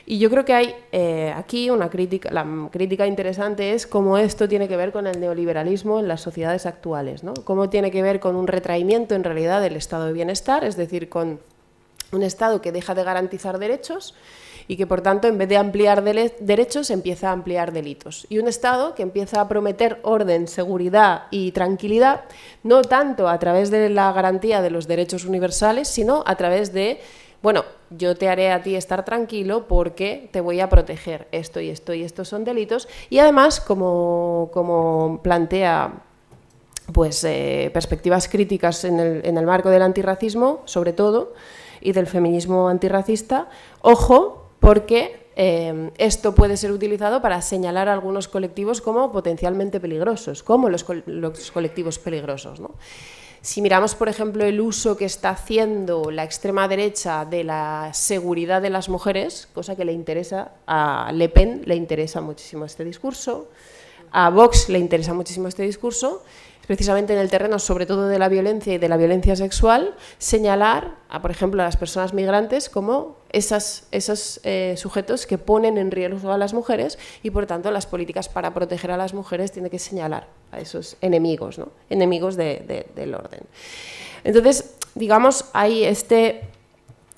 Y yo creo que hay eh, aquí una crítica, la crítica interesante es cómo esto tiene que ver con el neoliberalismo en las sociedades actuales, ¿no? Cómo tiene que ver con un retraimiento en realidad del estado de bienestar, es decir, con un estado que deja de garantizar derechos y que por tanto en vez de ampliar derechos empieza a ampliar delitos. Y un Estado que empieza a prometer orden, seguridad y tranquilidad, no tanto a través de la garantía de los derechos universales, sino a través de bueno, yo te haré a ti estar tranquilo porque te voy a proteger. Esto y esto y estos son delitos. Y además, como, plantea pues, eh, perspectivas críticas en el, marco del antirracismo, sobre todo, y del feminismo antirracista, ojo, porque eh, esto puede ser utilizado para señalar a algunos colectivos como potencialmente peligrosos, como los, los colectivos peligrosos. ¿no? Si miramos, por ejemplo, el uso que está haciendo la extrema derecha de la seguridad de las mujeres, cosa que le interesa a Le Pen, le interesa muchísimo este discurso, a Vox le interesa muchísimo este discurso, precisamente en el terreno, sobre todo de la violencia y de la violencia sexual, señalar a, por ejemplo, a las personas migrantes como esas, esos eh, sujetos que ponen en riesgo a las mujeres y por tanto las políticas para proteger a las mujeres tienen que señalar a esos enemigos, enemigos del orden. Entonces, digamos, hay este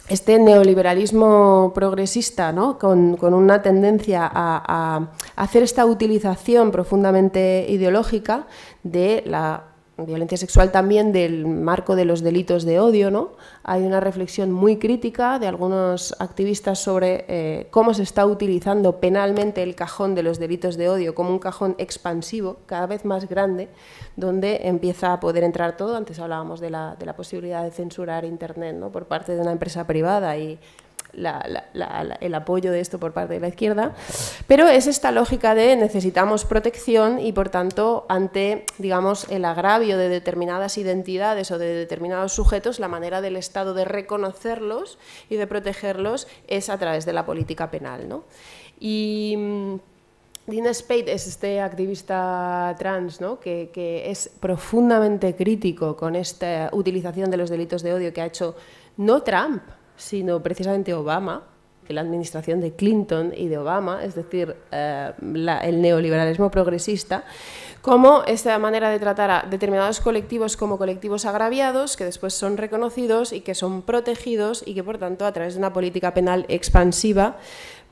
este neoliberalismo progresista, con, una tendencia a, hacer esta utilización profundamente ideológica de la violencia sexual también del marco de los delitos de odio, ¿no? Hay una reflexión muy crítica de algunos activistas sobre eh, cómo se está utilizando penalmente el cajón de los delitos de odio como un cajón expansivo, cada vez más grande, donde empieza a poder entrar todo. Antes hablábamos de la, de la posibilidad de censurar Internet ¿no? por parte de una empresa privada y el apoyo de esto por parte de la izquierda, pero es esta lógica de necesitamos protección y por tanto ante digamos el agravio de determinadas identidades o de determinados sujetos la manera del Estado de reconocerlos y de protegerlos es a través de la política penal, ¿no? Y mm, Dina Spade es este activista trans ¿no? que, que, es profundamente crítico con esta utilización de los delitos de odio que ha hecho no Trump, sino precisamente Obama, que la administración de Clinton y de Obama, es decir, eh, el neoliberalismo progresista, como esta manera de tratar a determinados colectivos como colectivos agraviados, que después son reconocidos y que son protegidos y que, por tanto, a través de una política penal expansiva,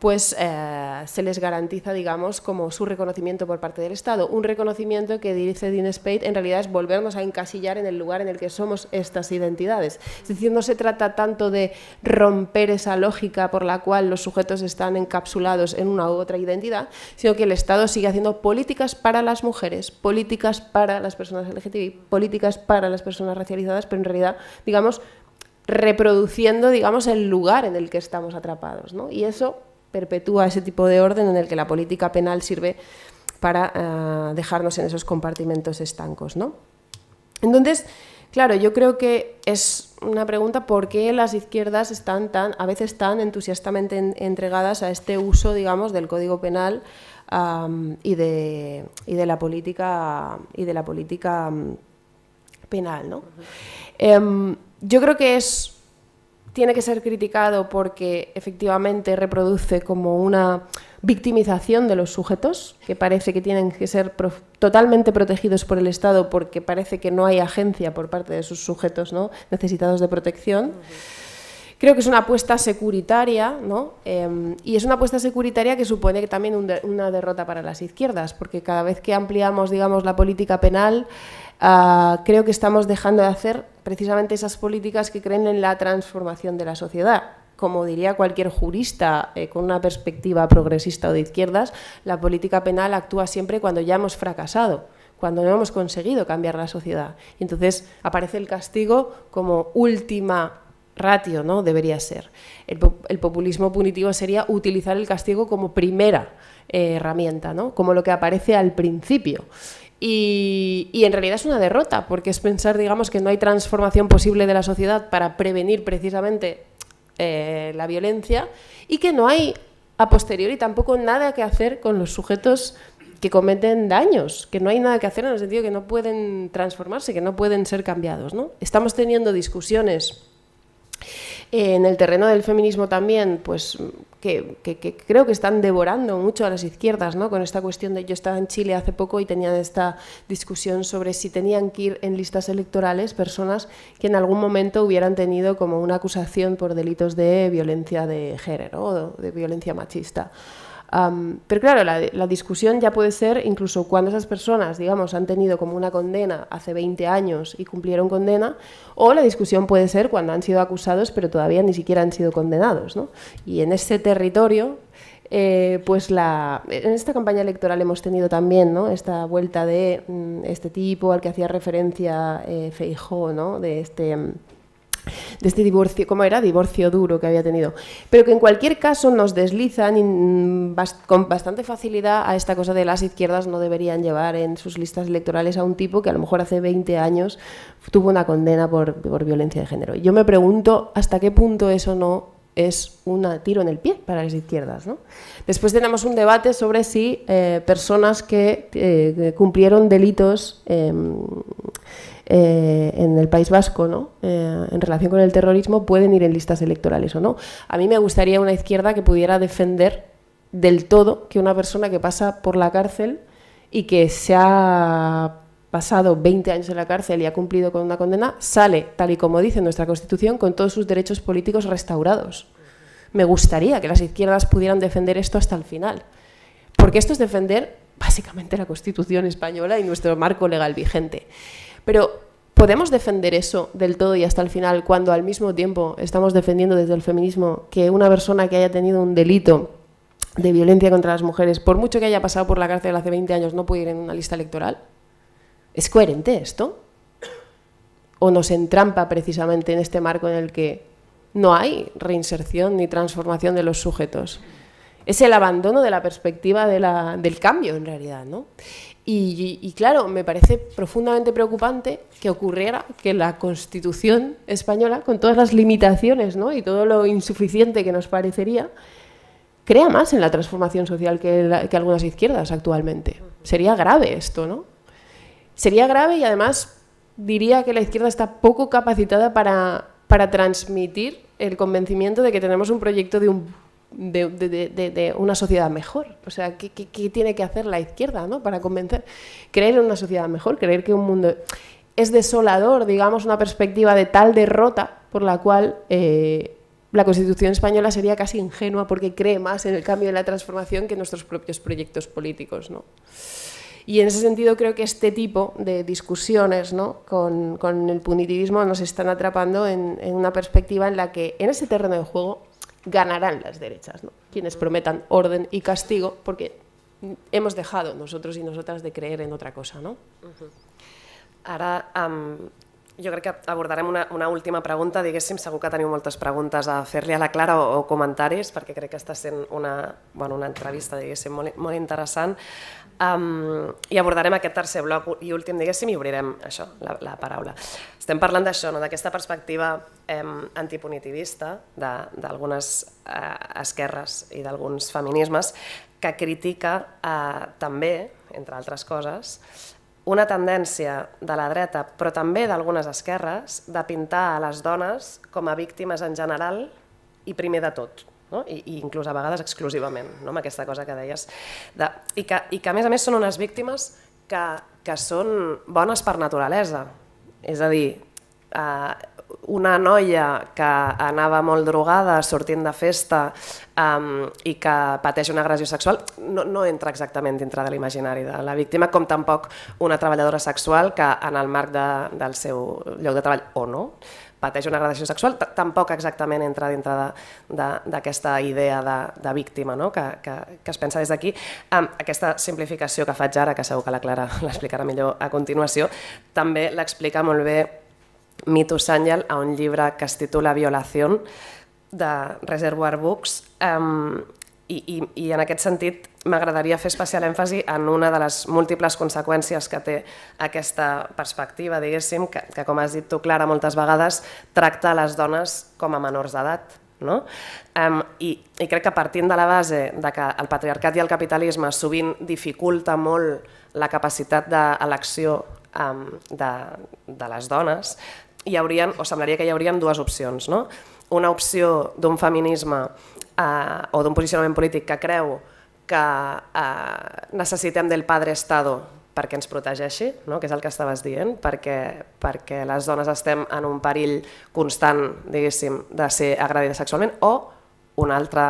pues eh, se les garantiza, digamos, como su reconocimiento por parte del Estado. Un reconocimiento que dice Dean Spade en realidad es volvernos a encasillar en el lugar en el que somos estas identidades. Es decir, no se trata tanto de romper esa lógica por la cual los sujetos están encapsulados en una u otra identidad, sino que el Estado sigue haciendo políticas para las mujeres, políticas para las personas LGTBI, políticas para las personas racializadas, pero en realidad, digamos, reproduciendo, digamos, el lugar en el que estamos atrapados. Y eso perpetúa ese tipo de orden en el que la política penal sirve para eh, dejarnos en esos compartimentos estancos. ¿no? Entonces, claro, yo creo que es una pregunta por qué las izquierdas están tan, a veces tan entusiastamente entregadas a este uso, digamos, del código penal y, de, de, la política y de la política mm, penal. ¿no? Em, yo creo que es tiene que ser criticado porque efectivamente reproduce como una victimización de los sujetos, que parece que tienen que ser totalmente protegidos por el Estado porque parece que no hay agencia por parte de sus sujetos ¿no? necesitados de protección. Creo que es una apuesta securitaria, em, y es una apuesta securitaria que supone también una derrota para las izquierdas, porque cada vez que ampliamos, digamos, la política penal, Ah, creo que estamos dejando de hacer precisamente esas políticas que creen en la transformación de la sociedad. Como diría cualquier jurista eh, con una perspectiva progresista o de izquierdas, la política penal actúa siempre cuando ya hemos fracasado cuando no hemos conseguido cambiar la sociedad. Y entonces aparece el castigo como última ratio, ¿no? Debería ser. El, populismo punitivo sería utilizar el castigo como primera eh, herramienta, ¿no? Como lo que aparece al principio. Y, en realidad es una derrota, porque es pensar, digamos, que no hay transformación posible de la sociedad para prevenir precisamente eh, la violencia y que no hay a posteriori tampoco nada que hacer con los sujetos que cometen daños, que no hay nada que hacer en el sentido que no pueden transformarse, que no pueden ser cambiados. ¿no? Estamos teniendo discusiones en el terreno del feminismo también, pues que, que, creo que están devorando mucho a las izquierdas, ¿no? Con esta cuestión de yo estaba en Chile hace poco y tenían esta discusión sobre si tenían que ir en listas electorales personas que en algún momento hubieran tenido como una acusación por delitos de violencia de género o de violencia machista pero claro, la, discusión ya puede ser incluso cuando esas personas, digamos, han tenido como una condena hace 20 años y cumplieron condena, o la discusión puede ser cuando han sido acusados pero todavía ni siquiera han sido condenados. ¿no? Y en ese territorio, eh, pues la, en esta campaña electoral hemos tenido también ¿no? esta vuelta de mm, este tipo al que hacía referencia eh, Feijó, ¿no? de este... Mm, de este divorcio, ¿cómo era? Divorcio duro que había tenido. Pero que en cualquier caso nos deslizan mm, con bastante facilidad a esta cosa de las izquierdas no deberían llevar en sus listas electorales a un tipo que a lo mejor hace 20 años tuvo una condena por, por violencia de género. Yo me pregunto hasta qué punto eso no es un tiro en el pie para las izquierdas. Después tenemos un debate sobre si eh, personas eh, que cumplieron delitos em, eh, en el País Vasco ¿no? Eh, en relación con el terrorismo pueden ir en listas electorales o no. A mí me gustaría una izquierda que pudiera defender del todo que una persona que pasa por la cárcel y que se ha pasado 20 años en la cárcel y ha cumplido con una condena, sale, tal y como dice nuestra Constitución, con todos sus derechos políticos restaurados. Me gustaría que las izquierdas pudieran defender esto hasta el final, porque esto es defender básicamente la Constitución española y nuestro marco legal vigente. Pero ¿podemos defender eso del todo y hasta el final cuando al mismo tiempo estamos defendiendo desde el feminismo que una persona que haya tenido un delito de violencia contra las mujeres, por mucho que haya pasado por la cárcel hace 20 años, no puede ir en una lista electoral? ¿Es coherente esto? ¿O nos entrampa precisamente en este marco en el que no hay reinserción ni transformación de los sujetos? Es el abandono de la perspectiva del cambio, en realidad, ¿no? Y, claro, me parece profundamente preocupante que ocurriera que la Constitución española, con todas las limitaciones ¿no? y todo lo insuficiente que nos parecería, crea más en la transformación social que, algunas izquierdas actualmente. Sería grave esto, ¿no? Sería grave y además diría que la izquierda está poco capacitada para, para transmitir el convencimiento de que tenemos un proyecto de un de, una sociedad mejor. O sea, ¿qué, tiene que hacer la izquierda ¿no? para convencer? Creer en una sociedad mejor, creer que un mundo es desolador, digamos, una perspectiva de tal derrota por la cual eh, la Constitución española sería casi ingenua porque cree más en el cambio y la transformación que en nuestros propios proyectos políticos. ¿no? Y en ese sentido creo que este tipo de discusiones con, el punitivismo nos están atrapando en una perspectiva en la que en ese terreno de juego ganarán las derechas, ¿no? quienes mm. prometan orden y castigo, porque hemos dejado nosotros
y nosotras de creer en otra cosa. ¿no? Uh -huh. Ara, um, jo crec que abordarem una, una última pregunta. Diguéssim, segur que teniu moltes preguntes a fer-li a la Clara o, o comentaris, perquè crec que està sent una, bueno, una entrevista diguéssim, molt, molt interessant. Um, I abordarem aquest tercer bloc i últim, diguéssim, i obrirem això, la, la paraula. Estem parlant d'això, no? d'aquesta perspectiva em, antipunitivista d'algunes eh, esquerres i d'alguns feminismes que critica eh, també, entre altres coses, una tendència de la dreta, però també d'algunes esquerres, de pintar a les dones com a víctimes en general i primer de tot no? I, i inclús a vegades exclusivament, no? amb aquesta cosa que deies. De, i, que, I que a més a més són unes víctimes que, que són bones per naturalesa. És a dir, eh, una noia que anava molt drogada sortint de festa eh, i que pateix una agressió sexual no, no entra exactament dintre de l'imaginari de la víctima, com tampoc una treballadora sexual que en el marc de, del seu lloc de treball o no, pateix una agressió sexual, tampoc exactament entra dintre d'aquesta idea de, de víctima no? que, que, que es pensa des d'aquí. Um, aquesta simplificació que faig ara, que segur que la Clara (laughs) l'explicarà millor a continuació, també l'explica molt bé Mito Sanyal a un llibre que es titula Violación, de Reservoir Books, um, i, i, i en aquest sentit m'agradaria fer especial èmfasi en una de les múltiples conseqüències que té aquesta perspectiva, diguéssim, que, que com has dit tu, Clara, moltes vegades tracta les dones com a menors d'edat. No? Um, i, I crec que partint de la base de que el patriarcat i el capitalisme sovint dificulta molt la capacitat d'elecció um, de, de les dones, hi haurien, o semblaria que hi haurien dues opcions. No? Una opció d'un feminisme uh, o d'un posicionament polític que creu que eh, necessitem del Padre Estado perquè ens protegeixi, no? que és el que estaves dient, perquè, perquè les dones estem en un perill constant, diguéssim, de ser agredides sexualment, o una altra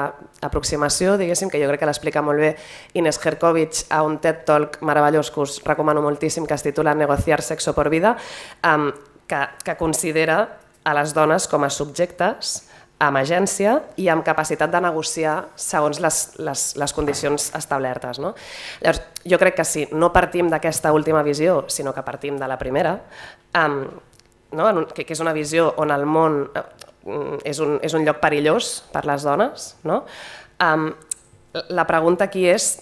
aproximació, diguéssim, que jo crec que l'explica molt bé Inés Herkovich a un TED Talk meravellós que us recomano moltíssim, que es titula Negociar sexo por vida, um, que, que considera a les dones com a subjectes amb agència i amb capacitat de negociar segons les, les, les condicions establertes. No? Llavors, jo crec que si no partim d'aquesta última visió, sinó que partim de la primera, um, no? un, que, que és una visió on el món eh, és un, és un lloc perillós per les dones, no? um, la pregunta aquí és,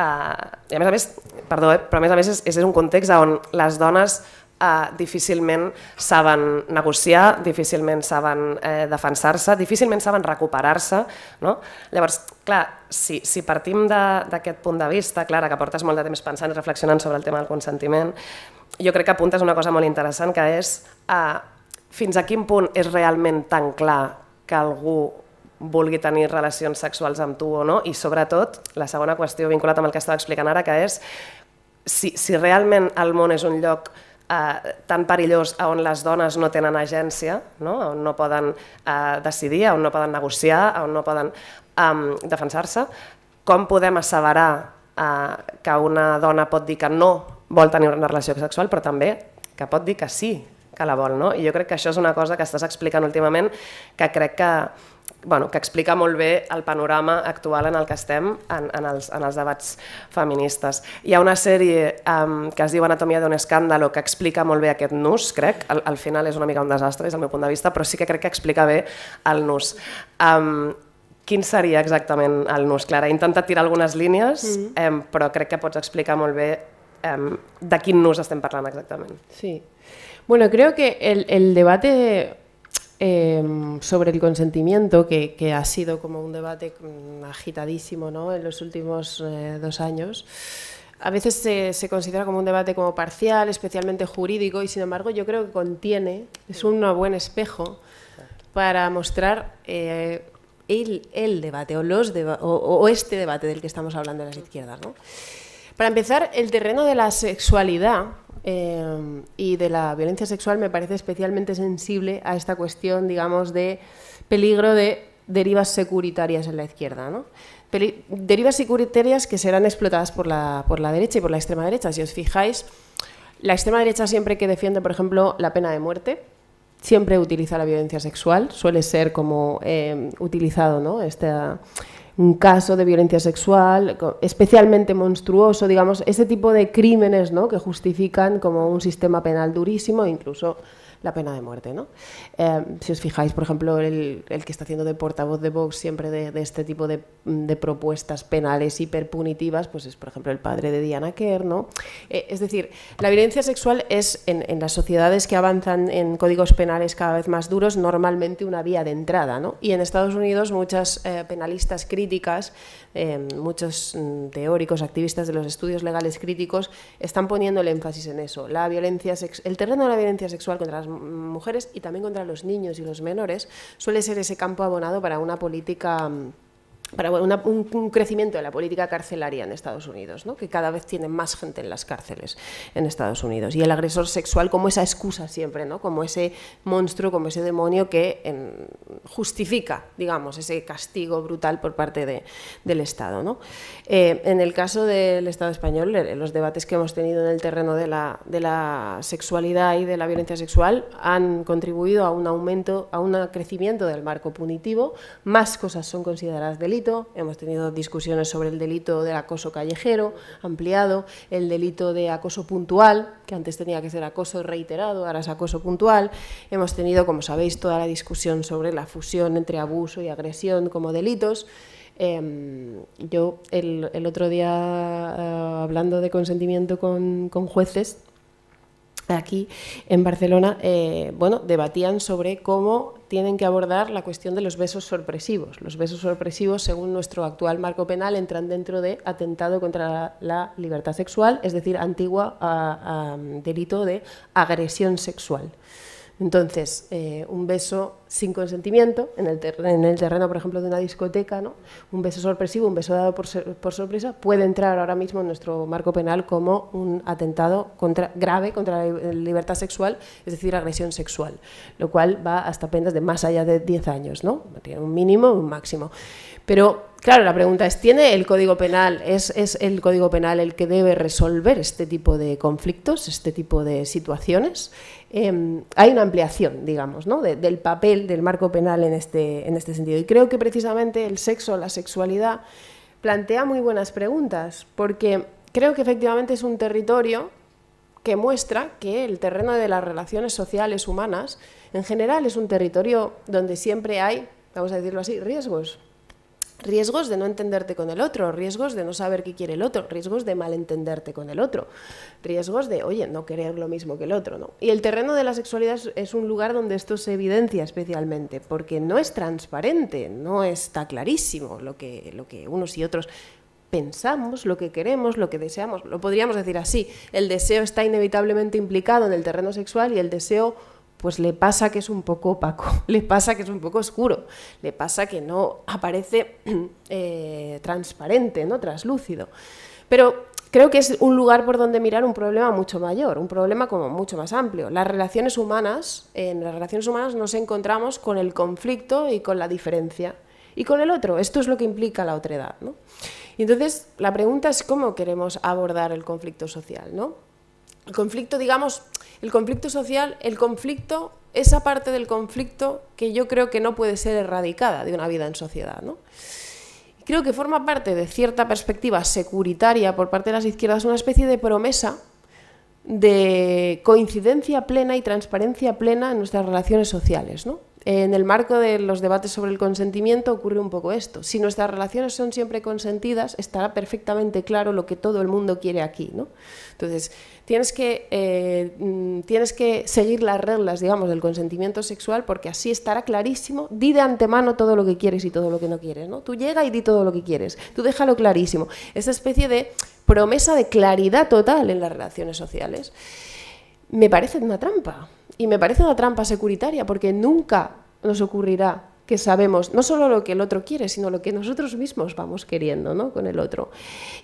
uh, i a més a més, perdó, eh, però a més a més és, és un context on les dones eh, difícilment saben negociar, difícilment saben eh, defensar-se, difícilment saben recuperar-se. No? Llavors, clar, si, si partim d'aquest punt de vista, Clara, que portes molt de temps pensant i reflexionant sobre el tema del consentiment, jo crec que apuntes una cosa molt interessant, que és eh, fins a quin punt és realment tan clar que algú vulgui tenir relacions sexuals amb tu o no, i sobretot, la segona qüestió vinculada amb el que estava explicant ara, que és si, si realment el món és un lloc eh, tan perillós on les dones no tenen agència, no? on no poden eh, decidir, on no poden negociar, on no poden eh, defensar-se, com podem asseverar eh, que una dona pot dir que no vol tenir una relació sexual, però també que pot dir que sí que la vol, no? I jo crec que això és una cosa que estàs explicant últimament que crec que bueno, que explica molt bé el panorama actual en el que estem en, en, els, en els debats feministes. Hi ha una sèrie um, que es diu Anatomia d'un escàndal que explica molt bé aquest nus, crec. Al, al final és una mica un desastre, és el meu punt de vista, però sí que crec que explica bé el nus. Um, quin seria exactament el nus, Clara? He intentat tirar algunes línies, mm -hmm. um, però crec que pots explicar molt bé um, de quin nus estem parlant exactament. Sí. Bueno, creo que el,
el debate Em, sobre el consentimiento, que, ha sido como un debate mm, agitadísimo ¿no? en los últimos eh, dos años. A veces se, considera como un debate como parcial, especialmente jurídico, y sin embargo yo creo que contiene, es un buen espejo para mostrar eh, el, el, debate o, los o, este debate del que estamos hablando en las izquierdas. ¿no? Para empezar, el terreno de la sexualidad Em, y de la violencia sexual me parece especialmente sensible a esta cuestión, digamos, de peligro de derivas securitarias en la izquierda. ¿no? derivas securitarias que serán explotadas por la, por la derecha y por la extrema derecha. Si os fijáis, la extrema derecha siempre que defiende, por ejemplo, la pena de muerte, siempre utiliza la violencia sexual, suele ser como em, utilizado ¿no? este un caso de violencia sexual especialmente monstruoso, digamos, ese tipo de crímenes ¿no? que justifican como un sistema penal durísimo, incluso la pena de muerte. ¿no? Eh, si os fijáis, por ejemplo, el, que está haciendo de portavoz de Vox siempre de, este tipo de, propuestas penales hiperpunitivas, pues es, por ejemplo, el padre de Diana Kerr. ¿no? Eh, es decir, la violencia sexual es, en, las sociedades que avanzan en códigos penales cada vez más duros, normalmente una vía de entrada. ¿no? Y en Estados Unidos muchas eh, penalistas críticas Em, muchos mm, teóricos, activistas de los estudios legales críticos, están poniendo el énfasis en eso. La violencia el terreno de la violencia sexual contra las mujeres y también contra los niños y los menores suele ser ese campo abonado para una política mm, para un, crecimiento de la política carcelaria en Estados Unidos, ¿no? que cada vez tiene más gente en las cárceles en Estados Unidos. Y el agresor sexual como esa excusa siempre, ¿no? como ese monstruo, como ese demonio que justifica, digamos, ese castigo brutal por parte del Estado. Eh, en el caso del Estado español, eh, los debates que hemos tenido en el terreno de la, de la sexualidad y de la violencia sexual han contribuido a un aumento, a un crecimiento del marco punitivo, más cosas son consideradas delitos hemos tenido discusiones sobre el delito del acoso callejero ampliado, el delito de acoso puntual, que antes tenía que ser acoso reiterado, ahora es acoso puntual, hemos tenido, como sabéis, toda la discusión sobre la fusión entre abuso y agresión como delitos. Em, yo el, otro día, eh, hablando de consentimiento con, con jueces, aquí en Barcelona, eh, bueno, debatían sobre cómo tienen que abordar la cuestión de los besos sorpresivos. Los besos sorpresivos, según nuestro actual marco penal, entran dentro de atentado contra la libertad sexual, es decir, antigua ah, ah, delito de agresión sexual. Entonces, eh, un beso sin consentimiento, en el, terreno, por ejemplo, de una discoteca, ¿no? un beso sorpresivo, un beso dado por, sorpresa, puede entrar ahora mismo en nuestro marco penal como un atentado grave contra la libertad sexual, es decir, agresión sexual, lo cual va hasta penas de más allá de 10 años, ¿no? Tiene un mínimo, un máximo. Pero, claro, la pregunta es, ¿tiene el Código Penal, es el Código Penal el que debe resolver este tipo de conflictos, este tipo de situaciones? Em, hay una ampliación, digamos, ¿no? del papel del marco penal en este, en este sentido. Y creo que precisamente el sexo, la sexualidad, plantea muy buenas preguntas, porque creo que efectivamente es un territorio que muestra que el terreno de las relaciones sociales humanas, en general, es un territorio donde siempre hay, vamos a decirlo así, riesgos, riesgos de no entenderte con el otro, riesgos de no saber qué quiere el otro, riesgos de malentenderte con el otro, riesgos de, oye, no querer lo mismo que el otro, ¿no? Y el terreno de la sexualidad es un lugar donde esto se evidencia especialmente, porque no es transparente, no está clarísimo lo que, lo que unos y otros pensamos, lo que queremos, lo que deseamos. Lo podríamos decir así, el deseo está inevitablemente implicado en el terreno sexual y el deseo pues le pasa que es un poco opaco, (laughs) le pasa que es un poco oscuro, le pasa que no aparece (clears throat) eh, transparente, no translúcido. Pero creo que es un lugar por donde mirar un problema mucho mayor, un problema como mucho más amplio. Las relaciones humanas, en las relaciones humanas nos encontramos con el conflicto y con la diferencia y con el otro. Esto es lo que implica la otredad. ¿no? Y entonces la pregunta es cómo queremos abordar el conflicto social. ¿no? El conflicto, digamos, el conflicto social, el conflicto, esa parte del conflicto que yo creo que no puede ser erradicada de una vida en sociedad. ¿no? Creo que forma parte de cierta perspectiva securitaria por parte de las izquierdas una especie de promesa de coincidencia plena y transparencia plena en nuestras relaciones sociales. ¿no? en el marco de los debates sobre el consentimiento ocurre un poco esto. Si nuestras relaciones son siempre consentidas, estará perfectamente claro lo que todo el mundo quiere aquí. ¿no? Entonces, tienes que, eh, mm, tienes que seguir las reglas, digamos, del consentimiento sexual porque así estará clarísimo. Di de antemano todo lo que quieres y todo lo que no quieres. ¿no? Tú llega y di todo lo que quieres. Tú déjalo clarísimo. Esa especie de promesa de claridad total en las relaciones sociales me parece una trampa y me parece una trampa securitaria porque nunca nos ocurrirá que sabemos no solo lo que el otro quiere, sino lo que nosotros mismos vamos queriendo ¿no? con el otro.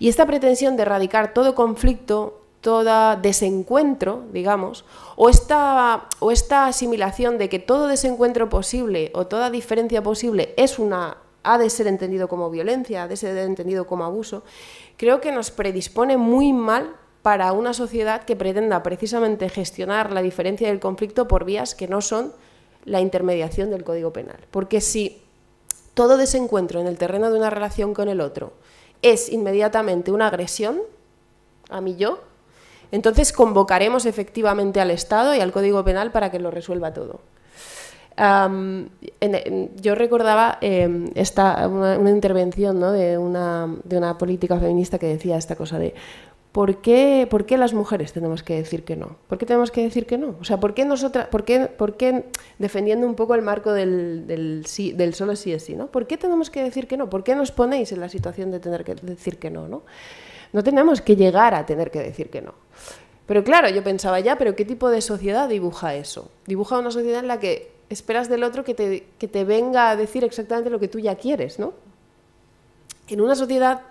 Y esta pretensión de erradicar todo conflicto, todo desencuentro, digamos, o esta, o esta asimilación de que todo desencuentro posible o toda diferencia posible es una ha de ser entendido como violencia, ha de ser entendido como abuso, creo que nos predispone muy mal para una sociedad que pretenda precisamente gestionar la diferencia del conflicto por vías que no son la intermediación del Código Penal. Porque si todo desencuentro en el terreno de una relación con el otro es inmediatamente una agresión a mí yo, entonces convocaremos efectivamente al Estado y al Código Penal para que lo resuelva todo. yo recordaba em, esta, una, intervención de, una, de una política feminista que decía esta cosa de ¿por qué, las mujeres tenemos que decir que no? ¿Por qué tenemos que decir que no? O sea, ¿por qué nosotras, por qué, por qué defendiendo un poco el marco del, del, solo sí es sí, ¿no? ¿Por qué tenemos que decir que no? ¿Por qué nos ponéis en la situación de tener que decir que no, no? No tenemos que llegar a tener que decir que no. Pero claro, yo pensaba ya, pero ¿qué tipo de sociedad dibuja eso? Dibuja una sociedad en la que esperas del otro que te, que te venga a decir exactamente lo que tú ya quieres, ¿no? En una sociedad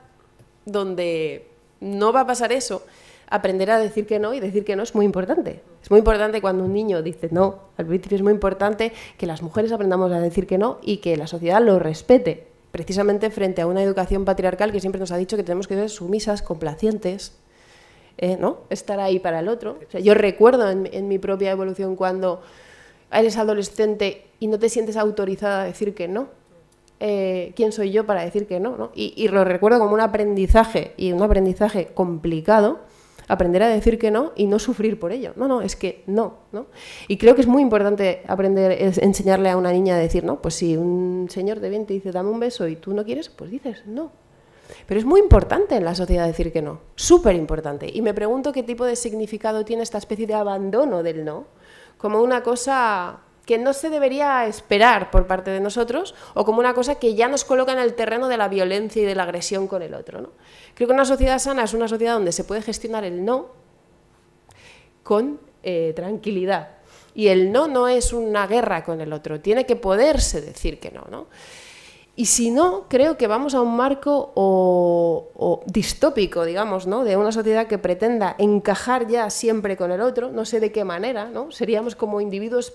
donde no va a pasar eso, aprender a decir que no y decir que no es muy importante. Es muy importante cuando un niño dice no. Al principio es muy importante que las mujeres aprendamos a decir que no y que la sociedad lo respete, precisamente frente a una educación patriarcal que siempre nos ha dicho que tenemos que ser sumisas, complacientes, eh, ¿no? estar ahí para el otro. yo recuerdo en mi propia evolución cuando eres adolescente y no te sientes autorizada a decir que no eh, quién soy yo para decir que no, ¿no? Y, lo recuerdo como un aprendizaje, y un aprendizaje complicado, aprender a decir que no y no sufrir por ello. No, no, es que no, ¿no? Y creo que es muy importante aprender, enseñarle a una niña a decir, no, pues si un señor de viene te dice, dame un beso y tú no quieres, pues dices, no, pero es muy importante en la sociedad decir que no, súper importante. Y me pregunto qué tipo de significado tiene esta especie de abandono del no, como una cosa que no se debería esperar por parte de nosotros o como una cosa que ya nos coloca en el terreno de la violencia y de la agresión con el otro. ¿no? Creo que una sociedad sana es una sociedad donde se puede gestionar el no con eh, tranquilidad. Y el no no es una guerra con el otro, tiene que poderse decir que no. ¿no? Y si no, creo que vamos a un marco o distópico, digamos, ¿no? de una sociedad que pretenda encajar ya siempre con el otro, no sé de qué manera, ¿no? seríamos como individuos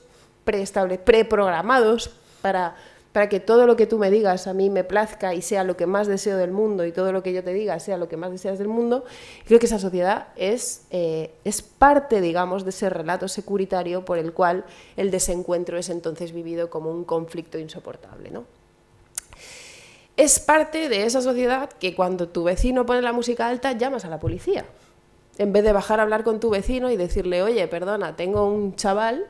preprogramados para, para que todo lo que tú me digas a mí me plazca y sea lo que más deseo del mundo y todo lo que yo te diga sea lo que más deseas del mundo, creo que esa sociedad es, eh, es parte, digamos, de ese relato securitario por el cual el desencuentro es entonces vivido como un conflicto insoportable, ¿no? Es parte de esa sociedad que cuando tu vecino pone la música alta llamas a la policía en vez de bajar a hablar con tu vecino y decirle, oye, perdona, tengo un chaval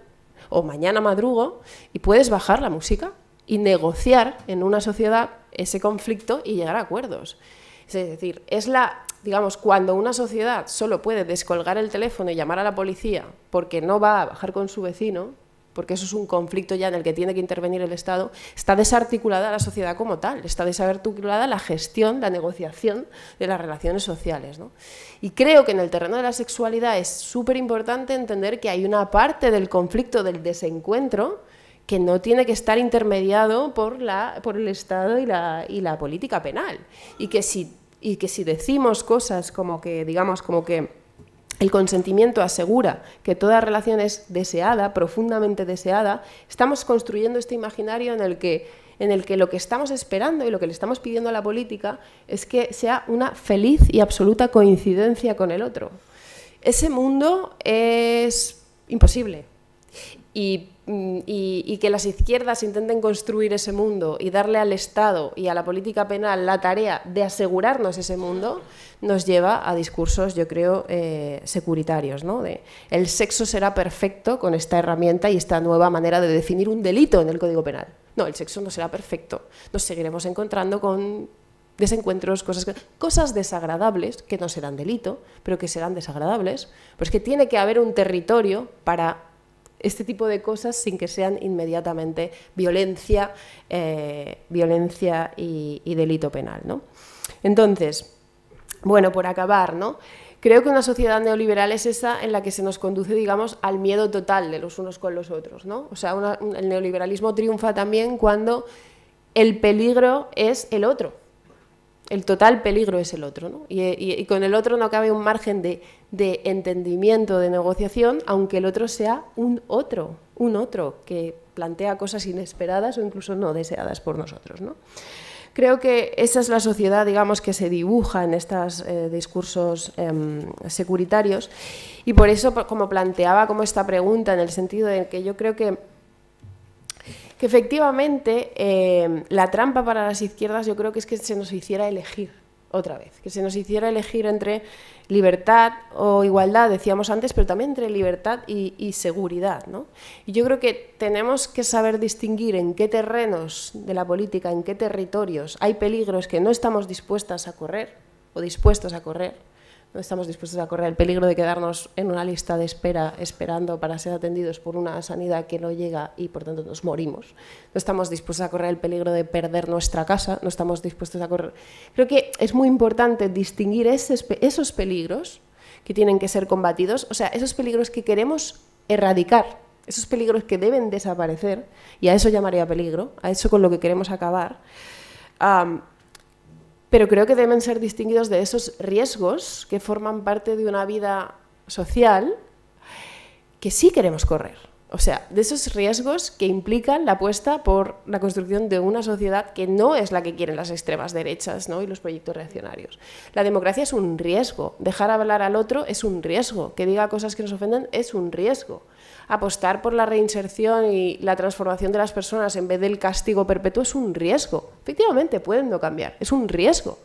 o mañana madrugo y puedes bajar la música y negociar en una sociedad ese conflicto y llegar a acuerdos. Es decir, es la, digamos, cuando una sociedad solo puede descolgar el teléfono y llamar a la policía porque no va a bajar con su vecino, porque eso es un conflicto ya en el que tiene que intervenir el Estado, está desarticulada la sociedad como tal, está desarticulada la gestión, la negociación de las relaciones sociales. Y creo que en el terreno de la sexualidad es súper importante entender que hay una parte del conflicto, del desencuentro, que no tiene que estar intermediado por, la, por el Estado y la, la política penal. Y que, si, y que si decimos cosas como que, digamos, como que el consentimiento asegura que toda relación es deseada, profundamente deseada, estamos construyendo este imaginario en el que en el que lo que estamos esperando y lo que le estamos pidiendo a la política es que sea una feliz y absoluta coincidencia con el otro. Ese mundo es imposible. Y Mm, y, que las izquierdas intenten construir ese mundo y darle al Estado y a la política penal la tarea de asegurarnos ese mundo, nos lleva a discursos, yo creo, eh, securitarios, ¿no? De el sexo será perfecto con esta herramienta y esta nueva manera de definir un delito en el Código Penal. No, el sexo no será perfecto. Nos seguiremos encontrando con desencuentros, cosas, cosas desagradables, que no serán delito, pero que serán desagradables. Pues que tiene que haber un territorio para este tipo de cosas sin que sean inmediatamente violencia, eh, violencia y, delito penal. ¿no? Entonces, bueno, por acabar, ¿no? Creo que una sociedad neoliberal es esa en la que se nos conduce, digamos, al miedo total de los unos con los otros, ¿no? O sea, el neoliberalismo triunfa también cuando el peligro es el otro, el total peligro es el otro. ¿no? Y, con el otro no cabe un margen de, entendimiento, de negociación, aunque el otro sea un otro, un otro que plantea cosas inesperadas o incluso no deseadas por nosotros. ¿no? Creo que esa es la sociedad, digamos, que se dibuja en estos eh, discursos em, securitarios y por eso, como planteaba como esta pregunta, en el sentido de que yo creo que que efectivamente em, la trampa para las izquierdas yo creo que es que se nos hiciera elegir otra vez, que se nos hiciera elegir entre libertad o igualdad, decíamos antes, pero también entre libertad y, seguridad. Y yo creo que tenemos que saber distinguir en qué terrenos de la política, en qué territorios hay peligros que no estamos dispuestas a correr o dispuestos a correr no estamos dispuestos a correr el peligro de quedarnos en una lista de espera esperando para ser atendidos por una sanidad que no llega y por tanto nos morimos. No estamos dispuestos a correr el peligro de perder nuestra casa, no estamos dispuestos a correr... Creo que es muy importante distinguir esos, peligros que tienen que ser combatidos, o sea, esos peligros que queremos erradicar, esos peligros que deben desaparecer, y a eso llamaría peligro, a eso con lo que queremos acabar pero creo que deben ser distinguidos de esos riesgos que forman parte de una vida social que sí queremos correr. O sea, de esos riesgos que implican la apuesta por la construcción de una sociedad que no es la que quieren las extremas derechas ¿no? y los proyectos reaccionarios. La democracia es un riesgo, dejar hablar al otro es un riesgo, que diga cosas que nos ofenden es un riesgo apostar por la reinserción y la transformación de las personas en vez del castigo perpetuo es un riesgo. Efectivamente, pueden no cambiar, es un riesgo.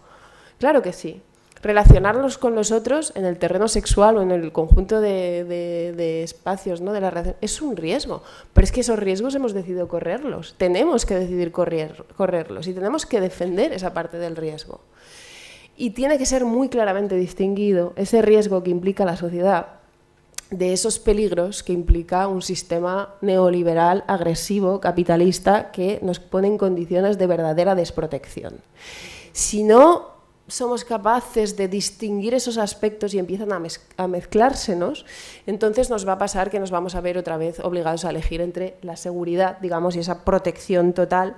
Claro que sí. Relacionarlos con los otros en el terreno sexual o en el conjunto de, espacios ¿no? de la relación es un riesgo. Pero es que esos riesgos hemos decidido correrlos. Tenemos que decidir correrlos y tenemos que defender esa parte del riesgo. Y tiene que ser muy claramente distinguido ese riesgo que implica la sociedad de esos peligros que implica un sistema neoliberal, agresivo, capitalista, que nos pone en condiciones de verdadera desprotección. Si no somos capaces de distinguir esos aspectos y empiezan a, mezclársenos, entonces nos va a pasar que nos vamos a ver otra vez obligados a elegir entre la seguridad, digamos, y esa protección total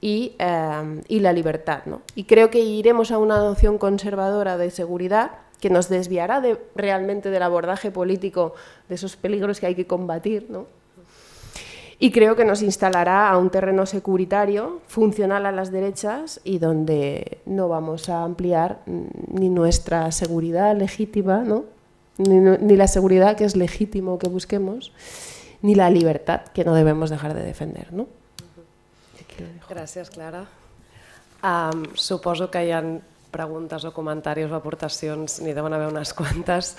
y, eh, la libertad. Y creo que iremos a una noción conservadora de seguridad que nos desviará de, realmente del abordaje político de esos peligros que hay que combatir, ¿no? y creo que nos instalará a un terreno securitario, funcional a las derechas y donde no vamos a ampliar mm, ni nuestra seguridad legítima, ¿no? Ni, la seguridad que es legítimo que busquemos, ni la libertad que no debemos dejar de defender. ¿no?
Clara. Supongo que hayan... preguntes o comentaris o aportacions, n'hi deuen haver unes quantes.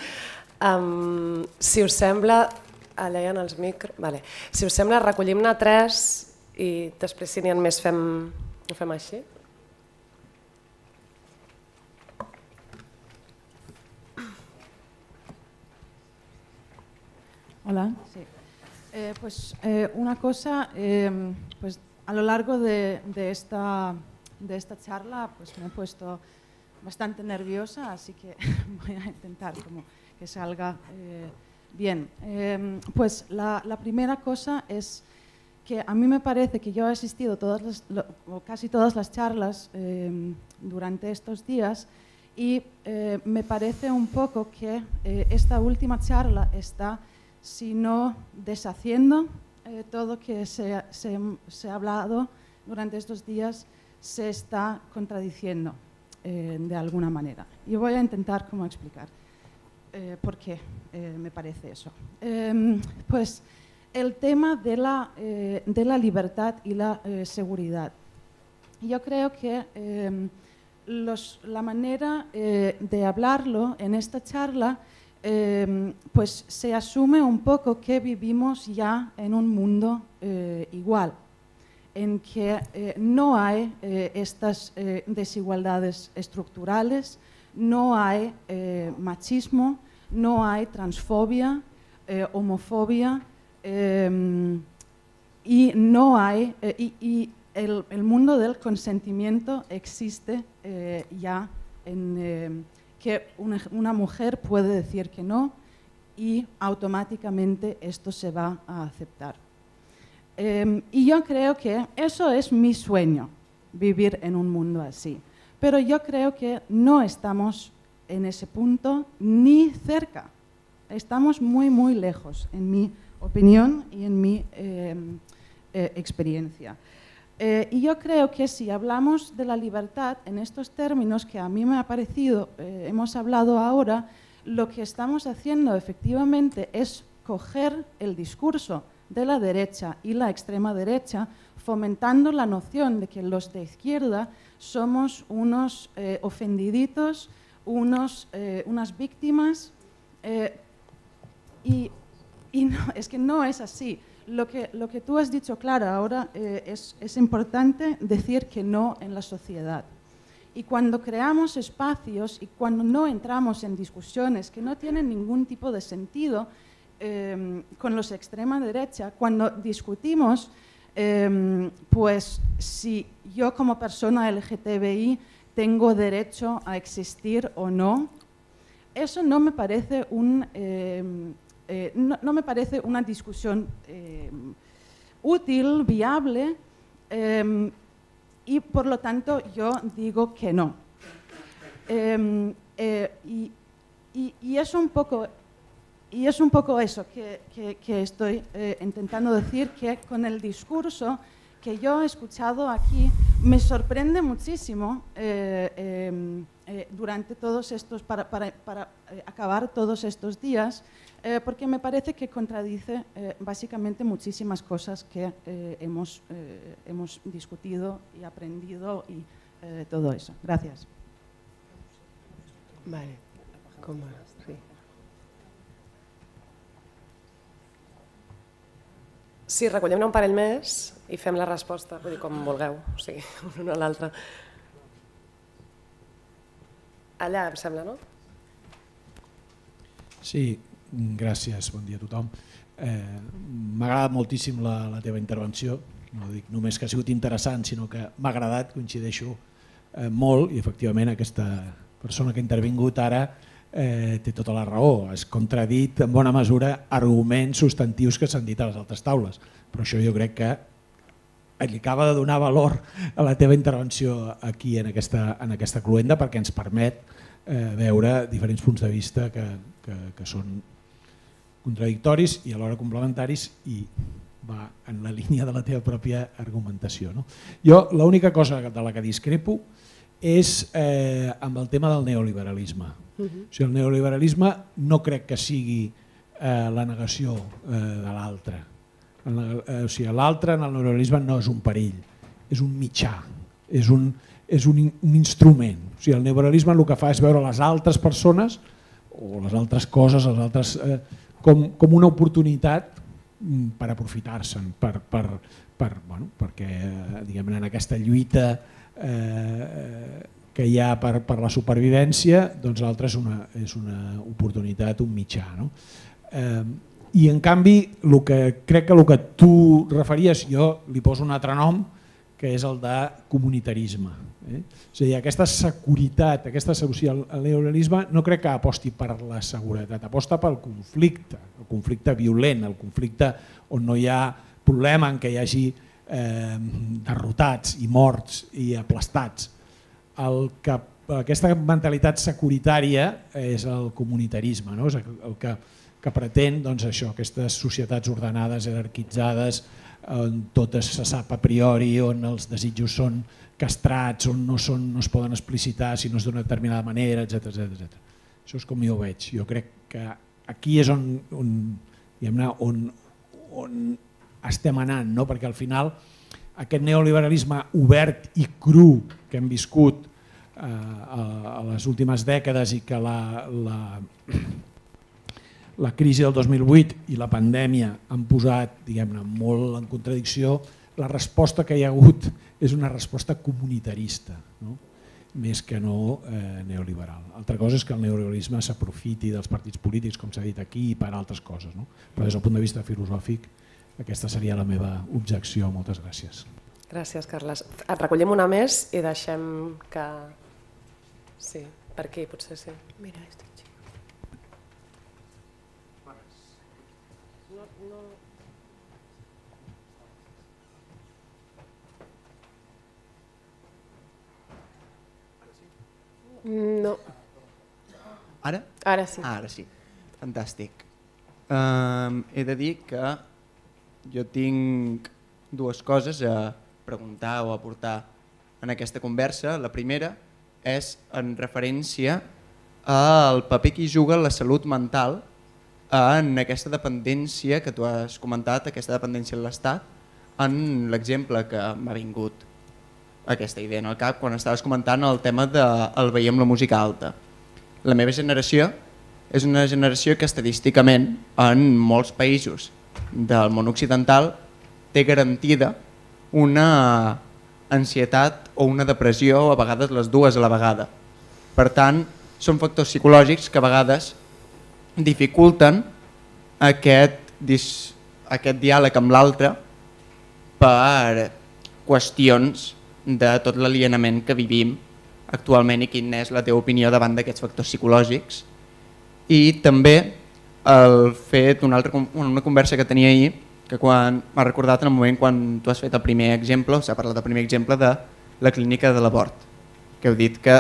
Um, si us sembla, ah, allà hi ha els micro... Vale. Si us sembla, recollim-ne tres i després si n'hi ha més fem... ho fem així.
Hola. Sí. Eh, pues, eh, una cosa, eh, pues, a lo largo de, de, esta, de esta charla pues, me he puesto bastante nerviosa, así que (laughs) voy a intentar como que salga eh, bien. Em, pues la, primera cosa es que a mí me parece que yo he asistido todas casi todas las charlas em, durante estos días y eh, me parece un poco que eh, esta última charla está, si no deshaciendo todo lo que se ha hablado durante estos días, se está contradiciendo. Eh, de alguna manera. Y voy a intentar cómo explicar eh, por qué eh, me parece eso. Em, pues el tema de la, libertad y la seguridad. Yo creo que em, la manera de hablarlo en esta charla em, pues se asume un poco que vivimos ya en un mundo igual en que eh, no hay eh, estas eh, desigualdades estructurales, no hay machismo, no hay transfobia, homofobia em, y no hay y, el, mundo del consentimiento existe ya en em, que una mujer puede decir que no y automáticamente esto se va a aceptar. Em, y yo creo que eso es mi sueño, vivir en un mundo así. Pero yo creo que no estamos en ese punto ni cerca. Estamos muy, muy lejos, en mi opinión y en mi em, eh, experiencia. Eh, y yo creo que si hablamos de la libertad en estos términos que a mí me ha parecido, eh, hemos hablado ahora, lo que estamos haciendo efectivamente es coger el discurso de la derecha y la extrema derecha, fomentando la noción de que los de izquierda somos unos eh, ofendiditos, eh, unas víctimas, eh, y, (laughs) es que no es así. Lo que, tú has dicho, Clara, ahora es importante decir que no en la sociedad. Y cuando creamos espacios y cuando no entramos en discusiones que no tienen ningún tipo de sentido, Em, con los extrema derecha, cuando discutimos, em, pues si yo como persona LGTBI tengo derecho a existir o no, eso no me parece un em, eh, no, me parece una discusión útil, viable, y por lo tanto yo digo que no. Eh, y, y, y, eso un poco y es un poco eso que, estoy eh, intentando decir, que con el discurso que yo he escuchado aquí, me sorprende muchísimo eh, em, eh, durante todos estos, para, para, para, acabar todos estos días, porque me parece que contradice básicamente muchísimas cosas que hemos, hemos discutido y aprendido y todo eso. Gracias. Vale. ¿Cómo?
Sí, recollem-ne un parell més i fem la resposta, vull dir, com vulgueu, o sigui, (laughs) un o l'altre. Allà, em sembla, no?
Sí, gràcies, bon dia a tothom. Eh, m'ha agradat moltíssim la, la teva intervenció, no dic només que ha sigut interessant, sinó que m'ha agradat, coincideixo eh, molt, i efectivament aquesta persona que ha intervingut ara eh, té tota la raó, és contradit en bona mesura arguments substantius que s'han dit a les altres taules, però això jo crec que li acaba de donar valor a la teva intervenció aquí en aquesta, en aquesta cluenda perquè ens permet eh, veure diferents punts de vista que, que, que són contradictoris i alhora complementaris i va en la línia de la teva pròpia argumentació. No? Jo l'única cosa de la que discrepo és eh, amb el tema del neoliberalisme. Uh mhm. -huh. o sigui, el neoliberalisme no crec que sigui eh, la negació eh, de l'altre. Eh, o sigui, l'altre en el neoliberalisme no és un perill, és un mitjà, és un, és un, un instrument. O sigui, el neoliberalisme el que fa és veure les altres persones o les altres coses, les altres, eh, com, com una oportunitat mm, per aprofitar-se'n, per, per, per, bueno, perquè eh, diguem, en aquesta lluita eh, que hi ha per, per la supervivència, doncs l'altre és, una, és una oportunitat, un mitjà. No? Eh, I en canvi, el que, crec que el que tu referies, jo li poso un altre nom, que és el de comunitarisme. Eh? És a dir, aquesta securitat, aquesta social neoliberalisme, no crec que aposti per la seguretat, aposta pel conflicte, el conflicte violent, el conflicte on no hi ha problema en què hi hagi eh, derrotats i morts i aplastats. El que, aquesta mentalitat securitària és el comunitarisme, no? és el que, que pretén doncs, això, aquestes societats ordenades, jerarquitzades, on totes se sap a priori, on els desitjos són castrats, on no, són, no es poden explicitar si no és d'una determinada manera, etc etc. Això és com jo ho veig. Jo crec que aquí és on, on, on, on estem anant, no? perquè al final aquest neoliberalisme obert i cru que hem viscut eh, a, a les últimes dècades i que la, la, la crisi del 2008 i la pandèmia han posat diguem-ne molt en contradicció, la resposta que hi ha hagut és una resposta comunitarista, no? més que no eh, neoliberal. Altra cosa és que el neoliberalisme s'aprofiti dels partits polítics, com s'ha dit aquí, i per altres coses, no? però des del punt de vista filosòfic aquesta seria la meva objecció. Moltes gràcies.
Gràcies, Carles. Et recollim una més i deixem que... Sí, per aquí potser sí.
Mira, estic No, no... No.
Ara? Ara sí. Ah, ara sí. Fantàstic. Um, he de dir que jo tinc dues coses a preguntar o a aportar en aquesta conversa. La primera és en referència al paper que juga la salut mental en aquesta dependència que tu has comentat, aquesta dependència de l'Estat, en l'exemple que m'ha vingut aquesta idea en el cap quan estaves comentant el tema de de, veiem amb la música alta. La meva generació és una generació que estadísticament en molts països del món occidental té garantida una ansietat o una depressió, a vegades les dues a la vegada. Per tant, són factors psicològics que a vegades dificulten aquest, dis, aquest diàleg amb l'altre per qüestions de tot l'alienament que vivim actualment i quina és la teva opinió davant d'aquests factors psicològics i també el fet, una, altra, una conversa que tenia ahir, que quan m'ha recordat en el moment quan tu has fet el primer exemple, s'ha parlat del primer exemple de la clínica de l'abort, que heu dit que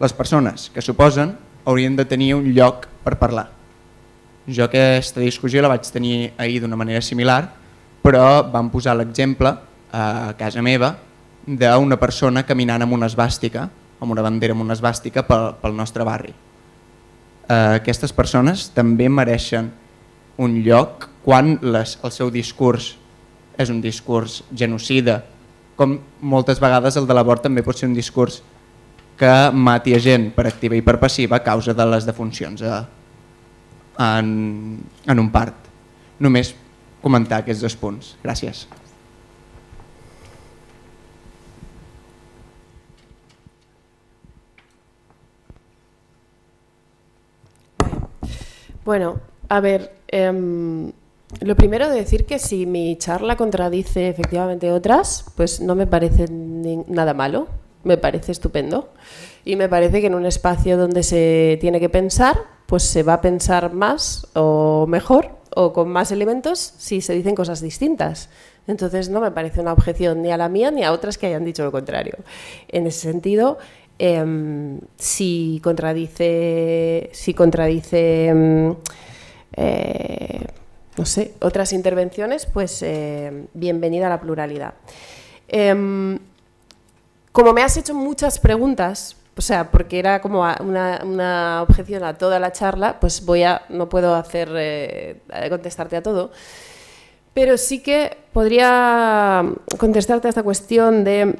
les persones que suposen haurien de tenir un lloc per parlar. Jo aquesta discussió la vaig tenir ahir d'una manera similar, però vam posar l'exemple a casa meva d'una persona caminant amb una esbàstica, amb una bandera amb una esbàstica pel, pel nostre barri eh, aquestes persones també mereixen un lloc quan les, el seu discurs és un discurs genocida, com moltes vegades el de l'abort també pot ser un discurs que mati a gent per activa i per passiva a causa de les defuncions a, en, en un part. Només comentar aquests dos punts. Gràcies.
Bueno, a ver, em, lo primero de decir que si mi charla contradice efectivamente otras, pues no me parece nada malo, me parece estupendo. Y me parece que en un espacio donde se tiene que pensar, pues se va a pensar más o mejor o con más elementos si se dicen cosas distintas. Entonces no me parece una objeción ni a la mía ni a otras que hayan dicho lo contrario. En ese sentido, Em, si contradice, si contradice em, eh, no sé, otras intervenciones, pues eh, bienvenida a la pluralidad. Em, como me has hecho muchas preguntas, o sea, porque era como una, una objeción a toda la charla, pues voy a, no puedo hacer eh, contestarte a todo. Pero sí que podría contestarte a esta cuestión de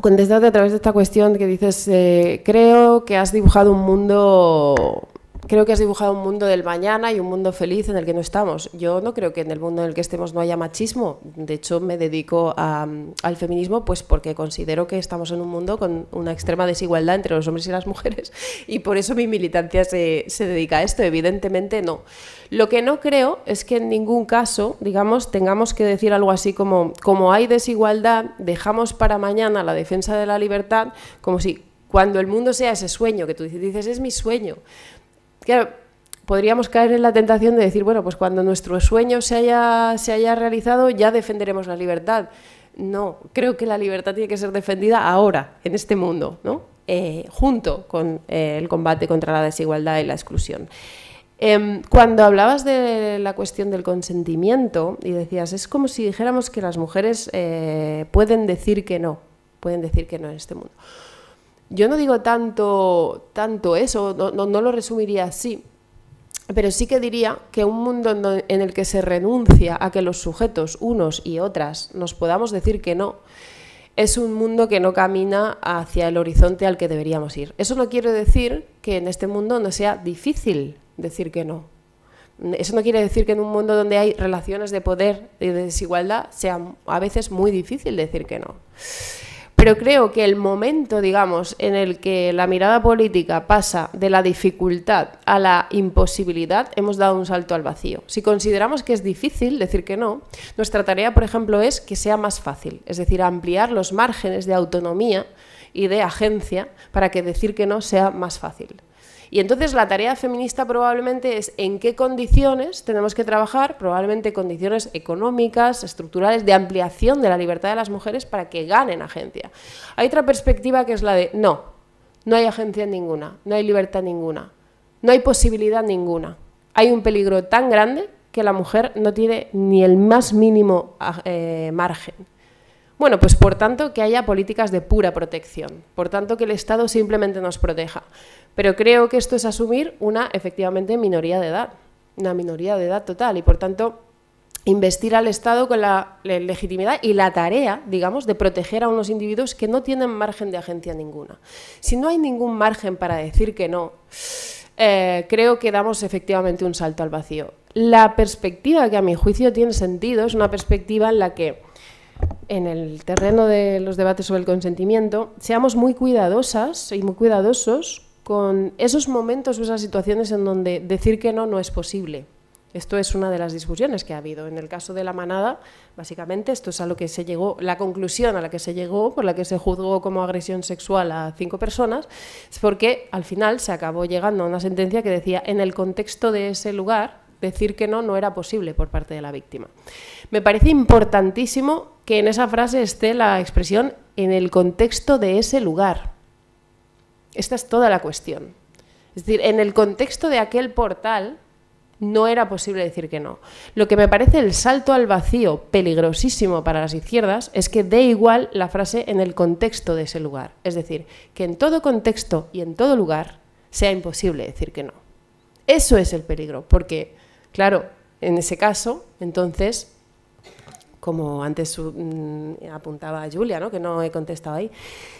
contestarte a través de esta cuestión que dices, eh, creo que has dibujado un mundo creo que has dibujado un mundo del mañana y un mundo feliz en el que no estamos. Yo no creo que en el mundo en el que estemos no haya machismo. De hecho, me dedico al feminismo pues porque considero que estamos en un mundo con una extrema desigualdad entre los hombres y las mujeres (laughs) y por eso mi militancia se, se dedica a esto. Evidentemente no. Lo que no creo es que en ningún caso, digamos, tengamos que decir algo así como, como hay desigualdad, dejamos para mañana la defensa de la libertad, como si cuando el mundo sea ese sueño que tú dices, es mi sueño claro, podríamos caer en la tentación de decir, bueno, pues cuando nuestro sueño se haya, realizado ya defenderemos la libertad. No, creo que la libertad tiene que ser defendida ahora, en este mundo, eh, junto con eh, el combate contra la desigualdad y la exclusión. Em, cuando hablabas de la cuestión del consentimiento y decías, es como si dijéramos que las mujeres eh, pueden decir que no, pueden decir que no en este mundo yo no digo tanto, tanto eso, no, no, lo resumiría así, pero sí que diría que un mundo en el que se renuncia a que los sujetos, unos y otras, nos podamos decir que no, es un mundo que no camina hacia el horizonte al que deberíamos ir. Eso no quiere decir que en este mundo no sea difícil decir que no. Eso no quiere decir que en un mundo donde hay relaciones de poder y de desigualdad sea a veces muy difícil decir que no. Pero creo que el momento, digamos, en el que la mirada política pasa de la dificultad a la imposibilidad, hemos dado un salto al vacío. Si consideramos que es difícil decir que no, nuestra tarea, por ejemplo, es que sea más fácil, es decir, ampliar los márgenes de autonomía y de agencia para que decir que no sea más fácil. Y entonces la tarea feminista probablemente es en qué condiciones tenemos que trabajar, probablemente condiciones económicas, estructurales, de ampliación de la libertad de las mujeres para que ganen agencia. Hay otra perspectiva que es la de no, no hay agencia ninguna, no hay libertad ninguna, no hay posibilidad ninguna. Hay un peligro tan grande que la mujer no tiene ni el más mínimo ah, eh, margen. Bueno, pues por tanto que haya políticas de pura protección, por tanto que el Estado simplemente nos proteja. Pero creo que esto es asumir una efectivamente minoría de edad, una minoría de edad total y por tanto investir al Estado con la legitimidad y la tarea, digamos, de proteger a unos individuos que no tienen margen de agencia ninguna. Si no hay ningún margen para decir que no, eh, creo que damos efectivamente un salto al vacío. La perspectiva que a mi juicio tiene sentido es una perspectiva en la que en el terreno de los debates sobre el consentimiento, seamos muy cuidadosas y muy cuidadosos con esos momentos o esas situaciones en donde decir que no no es posible. Esto es una de las discusiones que ha habido. En el caso de la manada, básicamente, esto es a lo que se llegó, la conclusión a la que se llegó, por la que se juzgó como agresión sexual a cinco personas, es porque al final se acabó llegando a una sentencia que decía, en el contexto de ese lugar, decir que no no era posible por parte de la víctima. Me parece importantísimo que en esa frase esté la expresión en el contexto de ese lugar. Esta es toda la cuestión. Es decir, en el contexto de aquel portal no era posible decir que no. Lo que me parece el salto al vacío peligrosísimo para las izquierdas es que dé igual la frase en el contexto de ese lugar. Es decir, que en todo contexto y en todo lugar sea imposible decir que no. Eso es el peligro, porque, claro, en ese caso, entonces como antes mm, apuntaba Julia, que no he contestado ahí,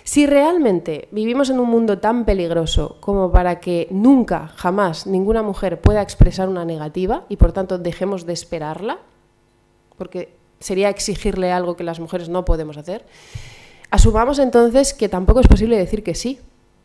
si realmente vivimos en un mundo tan peligroso como para que nunca, jamás, ninguna mujer pueda expresar una negativa y por tanto dejemos de esperarla, porque sería exigirle algo que las mujeres no podemos hacer, asumamos entonces que tampoco es posible decir que sí,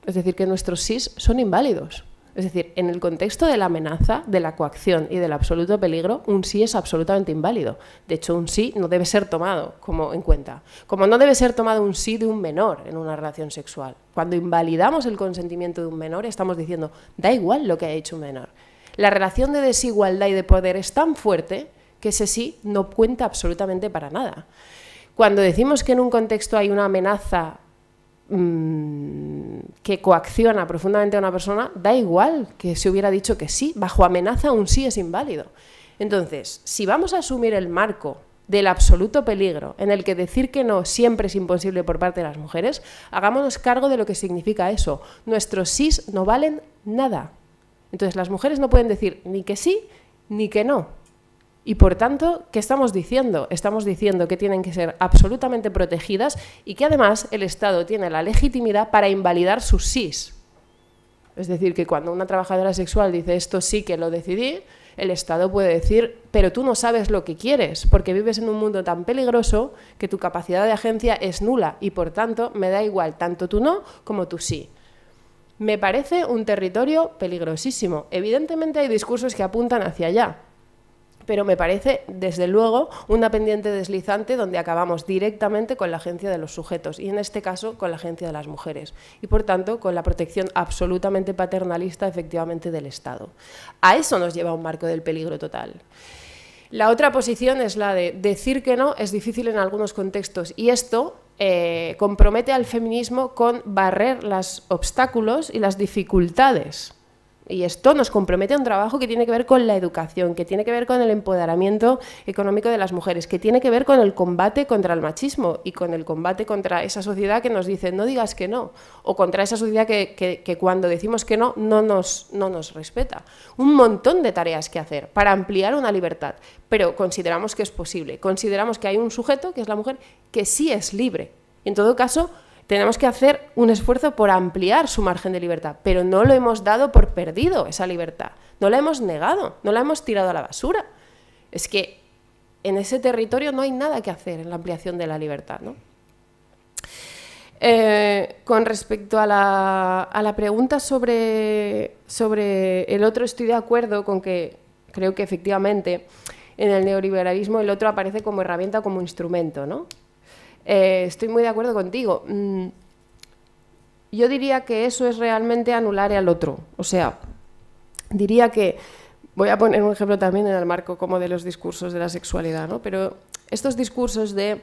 es decir, que nuestros sís son inválidos. Es decir, en el contexto de la amenaza, de la coacción y del absoluto peligro, un sí es absolutamente inválido. De hecho, un sí no debe ser tomado como en cuenta. Como no debe ser tomado un sí de un menor en una relación sexual. Cuando invalidamos el consentimiento de un menor, estamos diciendo, da igual lo que haya hecho un menor. La relación de desigualdad y de poder es tan fuerte que ese sí no cuenta absolutamente para nada. Cuando decimos que en un contexto hay una amenaza Mm, que coacciona profundamente a una persona, da igual que se hubiera dicho que sí, bajo amenaza un sí es inválido. Entonces, si vamos a asumir el marco del absoluto peligro en el que decir que no siempre es imposible por parte de las mujeres, hagámonos cargo de lo que significa eso. Nuestros sís no valen nada. Entonces las mujeres no pueden decir ni que sí ni que no. Y por tanto, ¿qué estamos diciendo? Estamos diciendo que tienen que ser absolutamente protegidas y que además el Estado tiene la legitimidad para invalidar sus sís. Es decir, que cuando una trabajadora sexual dice esto sí que lo decidí, el Estado puede decir, pero tú no sabes lo que quieres, porque vives en un mundo tan peligroso que tu capacidad de agencia es nula y por tanto me da igual tanto tu no como tu sí. Me parece un territorio peligrosísimo. Evidentemente hay discursos que apuntan hacia allá, pero me parece, desde luego, una pendiente deslizante donde acabamos directamente con la agencia de los sujetos y, en este caso, con la agencia de las mujeres y, por tanto, con la protección absolutamente paternalista, efectivamente, del Estado. A eso nos lleva un marco del peligro total. La otra posición es la de decir que no es difícil en algunos contextos y esto eh, compromete al feminismo con barrer los obstáculos y las dificultades y esto nos compromete a un trabajo que tiene que ver con la educación, que tiene que ver con el empoderamiento económico de las mujeres, que tiene que ver con el combate contra el machismo y con el combate contra esa sociedad que nos dice no digas que no, o contra esa sociedad que, cuando decimos que no, no nos, no nos respeta. Un montón de tareas que hacer para ampliar una libertad, pero consideramos que es posible. Consideramos que hay un sujeto, que es la mujer, que sí es libre. En todo caso, tenemos que hacer un esfuerzo por ampliar su margen de libertad, pero no lo hemos dado por perdido esa libertad, no la hemos negado, no la hemos tirado a la basura. Es que en ese territorio no hay nada que hacer en la ampliación de la libertad. Eh, con respecto a la, pregunta sobre, sobre el otro, estoy de acuerdo con que creo que efectivamente en el neoliberalismo el otro aparece como herramienta, como instrumento, ¿no? Eh, estoy muy de acuerdo contigo. Mm, yo diría que eso es realmente anular al otro. O sea, diría que, voy a poner un ejemplo también en el marco como de los discursos de la sexualidad, ¿no? Pero estos discursos de,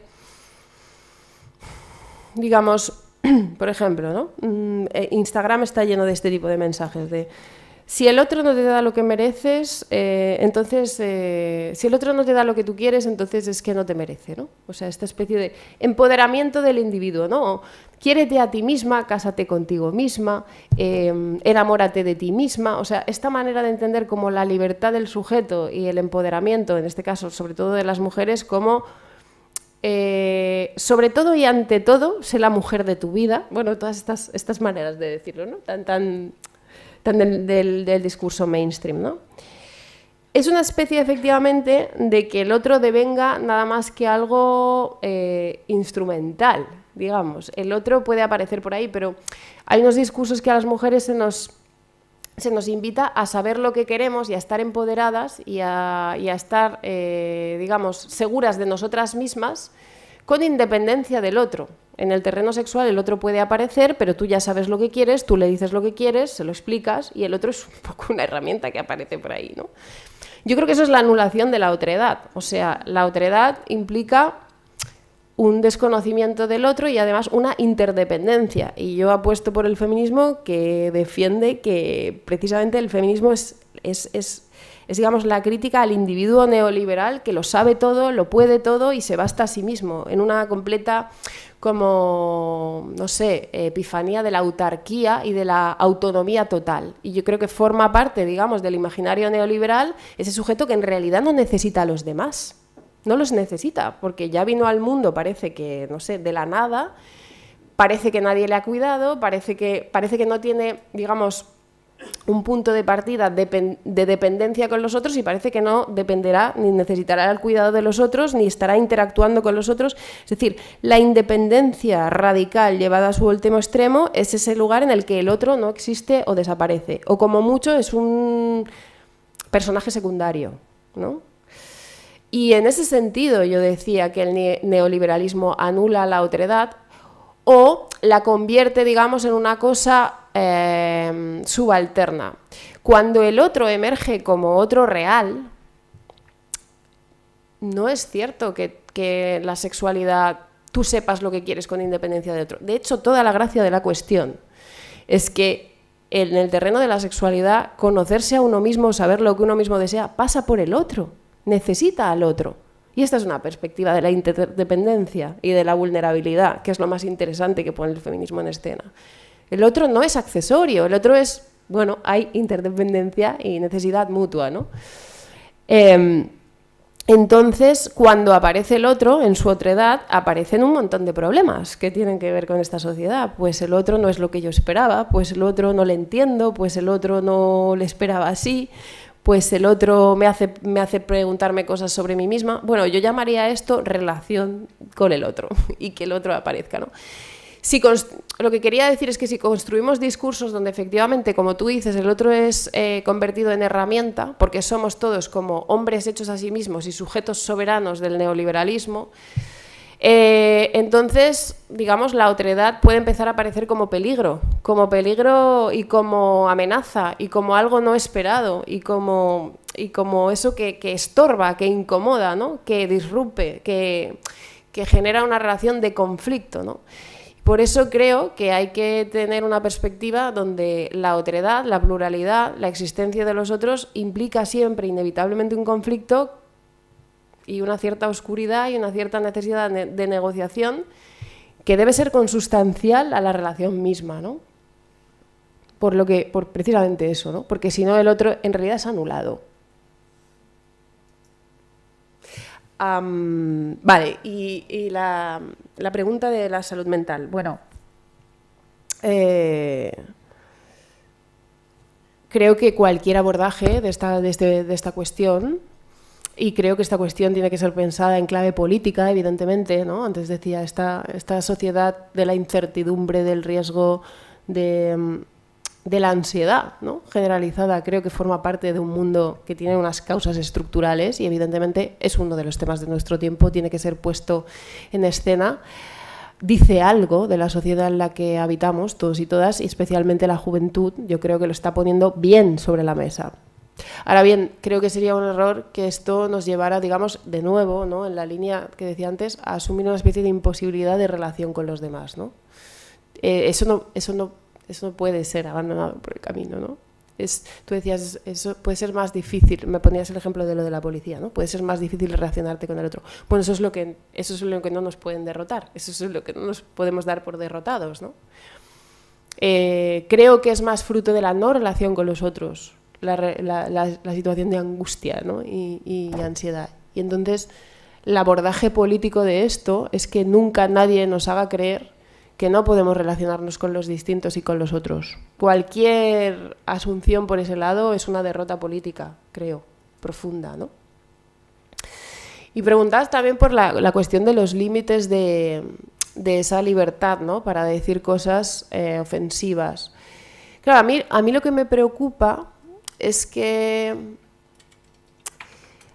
digamos, (clears throat) por ejemplo, ¿no? Mm, eh, Instagram está lleno de este tipo de mensajes de si el otro no te da lo que mereces, eh, entonces, eh, si el otro no te da lo que tú quieres, entonces es que no te merece, ¿no? O sea, esta especie de empoderamiento del individuo, ¿no? Quiérete a ti misma, cásate contigo misma, eh, enamórate de ti misma, o sea, esta manera de entender como la libertad del sujeto y el empoderamiento, en este caso, sobre todo de las mujeres, como... sobre todo y ante todo, sé la mujer de tu vida. Bueno, todas estas, estas maneras de decirlo, ¿no? Tan, tan del, discurso mainstream, Es una especie, efectivamente, de que el otro devenga nada más que algo eh, instrumental, digamos. El otro puede aparecer por ahí, pero hay unos discursos que a las mujeres se nos, invita a saber lo que queremos y a estar empoderadas y a, estar, eh, digamos, seguras de nosotras mismas con independencia del otro. En el terreno sexual el otro puede aparecer, pero tú ya sabes lo que quieres, tú le dices lo que quieres, se lo explicas y el otro es un (laughs) poco una herramienta que aparece por ahí, ¿no? Yo creo que eso es la anulación de la otredad, o sea, la otredad implica un desconocimiento del otro y además una interdependencia. Y yo apuesto por el feminismo que defiende que precisamente el feminismo es, es, es es digamos la crítica al individuo neoliberal que lo sabe todo, lo puede todo y se basta a sí mismo, en una completa como, no sé, epifanía de la autarquía y de la autonomía total. Y yo creo que forma parte, digamos, del imaginario neoliberal ese sujeto que en realidad no necesita a los demás, no los necesita, porque ya vino al mundo, parece que, no sé, de la nada, parece que nadie le ha cuidado, parece que, parece que no tiene, digamos, un punto de partida de, dependencia con los otros y parece que no dependerá ni necesitará el cuidado de los otros ni estará interactuando con los otros. Es decir, la independencia radical llevada a su último extremo es ese lugar en el que el otro no existe o desaparece o como mucho es un personaje secundario, ¿no? Y en ese sentido yo decía que el neoliberalismo anula la otredad o la convierte, digamos, en una cosa Em, subalterna. Cuando el otro emerge como otro real, no es cierto que la sexualidad tú sepas lo que quieres con independencia de otro. De hecho, toda la gracia de la cuestión es que en el terreno de la sexualidad, conocerse a uno mismo, saber lo que uno mismo desea, pasa por el otro, necesita al otro. Y esta es una perspectiva de la interdependencia y de la vulnerabilidad, que es lo más interesante que pone el feminismo en escena. El otro no es accesorio, el otro es, bueno, hay interdependencia y necesidad mutua, ¿no? Em, entonces, cuando aparece el otro, en su otra edad, aparecen un montón de problemas que tienen que ver con esta sociedad. Pues el otro no es lo que yo esperaba, pues el otro no le entiendo, pues el otro no le esperaba así, pues el otro me hace, me hace preguntarme cosas sobre mí misma. Bueno, yo llamaría esto relación con el otro (laughs) y que el otro aparezca, ¿no? lo que quería decir es que si construimos discursos donde efectivamente, como tú dices, el otro es eh, convertido en herramienta, porque somos todos como hombres hechos a sí mismos y sujetos soberanos del neoliberalismo, eh, entonces, digamos, la otredad puede empezar a aparecer como peligro, como peligro y como amenaza y como algo no esperado y como, y como eso que, que estorba, que incomoda, ¿no? que disrupe, que, que genera una relación de conflicto. ¿no? Por eso creo que hay que tener una perspectiva donde la otredad, la pluralidad, la existencia de los otros implica siempre inevitablemente un conflicto y una cierta oscuridad y una cierta necesidad de negociación que debe ser consustancial a la relación misma, ¿no? Por lo que, por precisamente eso, ¿no? Porque si no el otro en realidad es anulado. vale, y la, la pregunta de la salud mental. Bueno, eh, creo que cualquier abordaje de esta, este, de esta cuestión y creo que esta cuestión tiene que ser pensada en clave política, evidentemente. ¿no? Antes decía, esta, esta sociedad de la incertidumbre, del riesgo, de, de la ansiedad ¿no? generalizada. Creo que forma parte de un mundo que tiene unas causas estructurales y evidentemente es uno de los temas de nuestro tiempo, tiene que ser puesto en escena. Dice algo de la sociedad en la que habitamos todos y todas, y especialmente la juventud, yo creo que lo está poniendo bien sobre la mesa. Ahora bien, creo que sería un error que esto nos llevara, digamos, de nuevo, ¿no? en la línea que decía antes, a asumir una especie de imposibilidad de relación con los demás. ¿no? Eh, eso, no, eso no eso no puede ser abandonado por el camino, ¿no? Es, tú decías, eso puede ser más difícil, me ponías el ejemplo de lo de la policía, ¿no? Puede ser más difícil relacionarte con el otro. Bueno, eso es lo que, eso es lo que no nos pueden derrotar, eso es lo que no nos podemos dar por derrotados, ¿no? Eh, creo que es más fruto de la no relación con los otros, la, situación de angustia y ansiedad. Y entonces, el abordaje político de esto es que nunca nadie nos haga creer que no podemos relacionarnos con los distintos y con los otros. Cualquier asunción por ese lado es una derrota política, creo, profunda, ¿no? Y preguntabas también por la, cuestión de los límites de, esa libertad, ¿no? Para decir cosas eh, ofensivas. Claro, a mí lo que me preocupa es que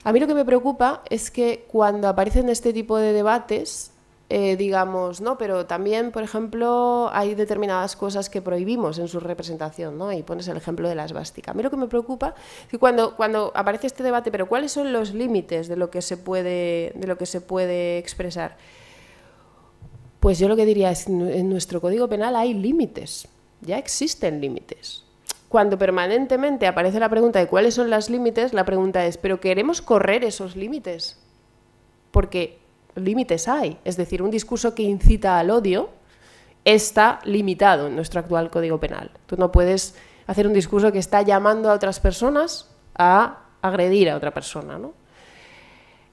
a mí lo que me preocupa es que cuando aparecen este tipo de debates, eh, digamos, ¿no? Pero también, por ejemplo, hay determinadas cosas que prohibimos en su representación, ¿no? Y pones el ejemplo de la esvástica. A mí lo que me preocupa es que cuando, cuando aparece este debate, pero ¿cuáles son los límites de lo que se puede, de lo que se puede expresar? Pues yo lo que diría es, en nuestro Código Penal hay límites, ya existen límites. Cuando permanentemente aparece la pregunta de cuáles son los límites, la pregunta es, ¿pero queremos correr esos límites? Porque límites hay. Es decir, un discurso que incita al odio está limitado en nuestro actual Código Penal. Tú no puedes hacer un discurso que está llamando a otras personas a agredir a otra persona,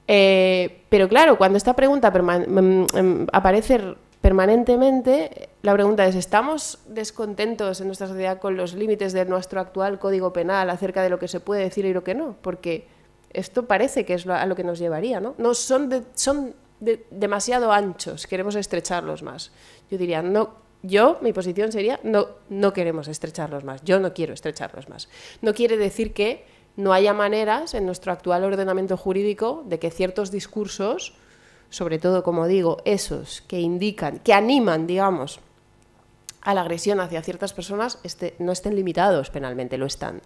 eh, pero claro, cuando esta pregunta mm, mm, aparece permanentemente, la pregunta es, ¿estamos descontentos en nuestra sociedad con los límites de nuestro actual código penal acerca de lo que se puede decir y lo que no? Porque esto parece que es lo, a lo que nos llevaría, ¿no? no son, son demasiado anchos, queremos estrecharlos más. Yo diría, no, yo, mi posición sería, no, no queremos estrecharlos más, yo no quiero estrecharlos más. No quiere decir que no haya maneras en nuestro actual ordenamiento jurídico de que ciertos discursos, sobre todo, como digo, esos que indican, que animan, digamos, a la agresión hacia ciertas personas, este, no estén limitados penalmente, lo están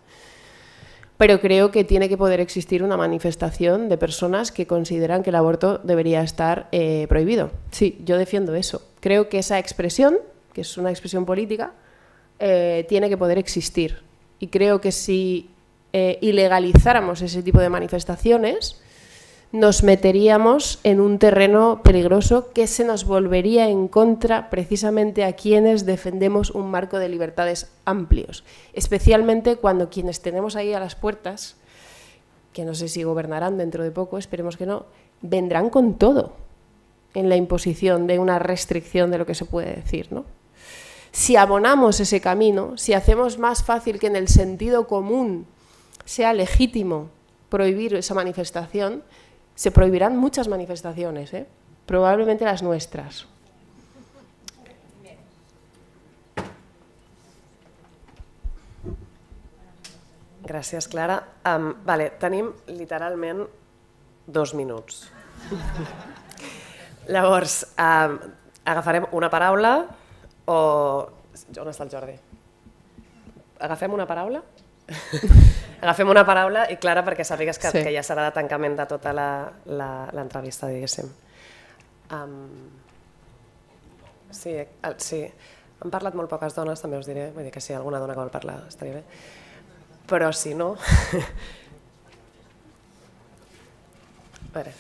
pero creo que tiene que poder existir una manifestación de personas que consideran que el aborto debería estar eh, prohibido. Sí, yo defiendo eso. Creo que esa expresión, que es una expresión política, eh, tiene que poder existir. Y creo que si eh, ilegalizáramos ese tipo de manifestaciones, nos meteríamos en un terreno peligroso que se nos volvería en contra precisamente a quienes defendemos un marco de libertades amplios, especialmente cuando quienes tenemos ahí a las puertas, que no sé si gobernarán dentro de poco, esperemos que no, vendrán con todo en la imposición de una restricción de lo que se puede decir, ¿no? Si abonamos ese camino, si hacemos más fácil que en el sentido común sea legítimo prohibir esa manifestación, se prohibirán muchas manifestaciones, ¿eh? probablemente las nuestras.
Gràcies, Clara. Um, vale, tenim literalment dos minuts. Llavors, um, agafarem una paraula o... On està el Jordi? Agafem una paraula? (laughs) Agafem una paraula i Clara perquè sàpigues que, sí. que ja serà de tancament de tota l'entrevista, diguéssim. Um, sí, el, sí. Han parlat molt poques dones, també us diré. Vull dir que si sí, alguna dona que vol parlar estaria bé. Però si no... a (laughs) veure.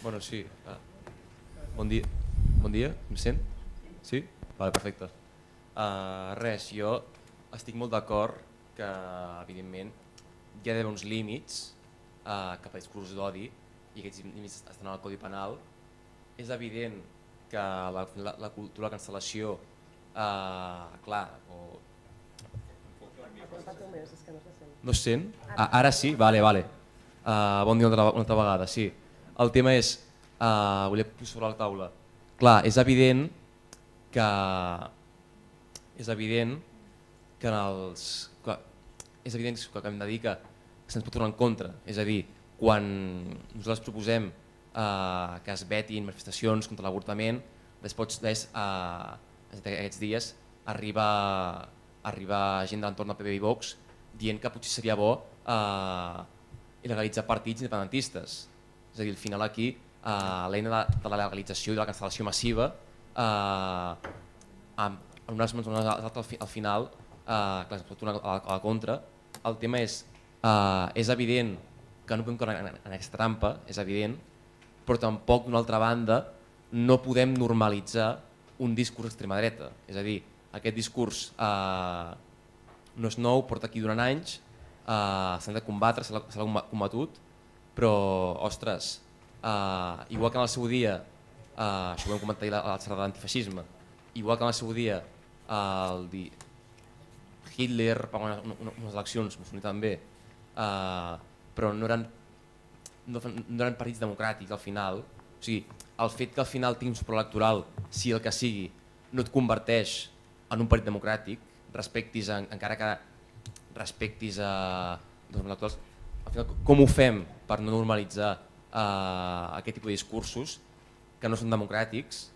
Bueno, sí. Ah. Bon dia. Bon dia, em sent? Sí? Vale, perfecte. Uh, res, jo estic molt d'acord que, evidentment, hi ha d'haver uns límits eh, cap a discurs d'odi i aquests límits estan al Codi Penal. És evident que la, la, la cultura de cancel·lació, eh, clar, o... No es sent? Ah, ara sí? Vale, vale. Uh, bon dia una altra, una altra vegada, sí. El tema és, uh, volia posar sobre la taula, clar, és evident que és evident que en els és evident que hem de dir que se'ns pot tornar en contra. És a dir, quan nosaltres proposem eh, que es vetin manifestacions contra l'avortament, després des, eh, aquests dies arriba, arriba gent de l'entorn del PP i Vox dient que potser seria bo eh, il·legalitzar partits independentistes. És a dir, al final aquí eh, l'eina de, de la legalització i de la cancel·lació massiva eh, amb, amb unes mans al, al final que es pot tornar a, la contra. El tema és, eh, és evident que no podem córrer en, en aquesta trampa, és evident, però tampoc, d'una altra banda, no podem normalitzar un discurs extrema dreta. És a dir, aquest discurs eh, no és nou, porta aquí durant anys, eh, s'ha de combatre, s'ha combatut, però, ostres, eh, igual que en el seu dia, eh, això ho vam comentar a la xerrada d'antifeixisme, igual que en el seu dia, el, di Hitler va guanyar unes, eleccions, Mussolini també, eh, però no eren, no, no eren partits democràtics al final. O sigui, el fet que al final tinguis un electoral, si el que sigui, no et converteix en un partit democràtic, respectis, a, encara que respectis a eh, dos electorals, al final, com ho fem per no normalitzar eh, aquest tipus de discursos que no són democràtics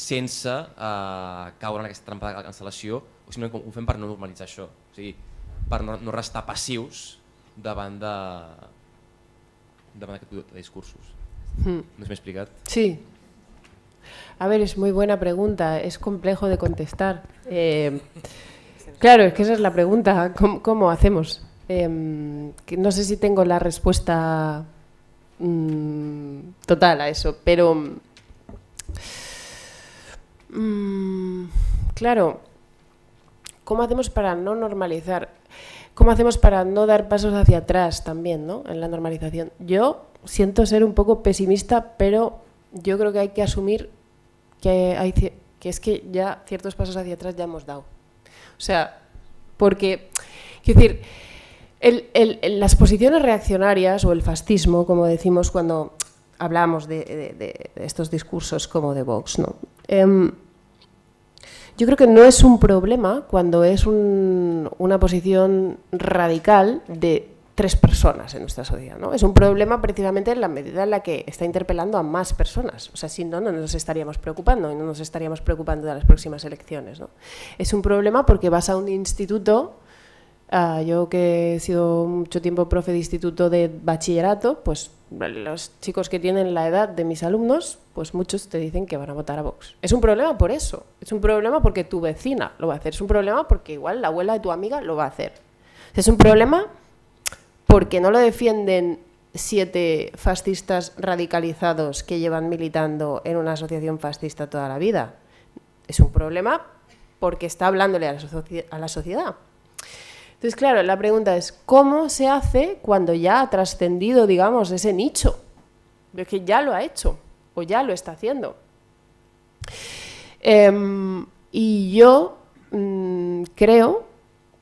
sense eh, caure en aquesta trampa de cancel·lació si no, que ho para no normalitzar això, o no, no restar passius davant de davant d'aquest discursos. Hmm. ¿No me
Sí. A ver, es muy buena pregunta, es complejo de contestar. Eh, claro, es que esa es la pregunta, ¿cómo, hacemos? Em, no sé si tengo la respuesta mm, total a eso, pero... Mm, claro, ¿Cómo hacemos para no normalizar? ¿Cómo hacemos para no dar pasos hacia atrás también, ¿no? En la normalización. Yo siento ser un poco pesimista, pero yo creo que hay que asumir que, es que ya ciertos pasos hacia atrás ya hemos dado. O sea, porque, quiero decir, las posiciones reaccionarias o el fascismo, como decimos cuando hablamos de, estos discursos como de Vox, ¿no? Em, yo creo que no es un problema cuando es una posición radical de tres personas en nuestra sociedad. ¿no? Es un problema precisamente en la medida en la que está interpelando a más personas. O sea, si no, no nos estaríamos preocupando y no nos estaríamos preocupando de las próximas elecciones. ¿no? Es un problema porque vas a un instituto Ah, yo que he sido mucho tiempo profe de instituto de bachillerato, pues los chicos que tienen la edad de mis alumnos, pues muchos te dicen que van a votar a Vox. Es un problema por eso. Es un problema porque tu vecina lo va a hacer. Es un problema porque igual la abuela de tu amiga lo va a hacer. Es un problema porque no lo defienden siete fascistas radicalizados que llevan militando en una asociación fascista toda la vida. Es un problema porque está hablándole a la sociedad. Entonces, claro, la pregunta es, ¿cómo se hace cuando ya ha trascendido, digamos, ese nicho? Es que ya lo ha hecho o ya lo está haciendo. Em, y yo mm, creo,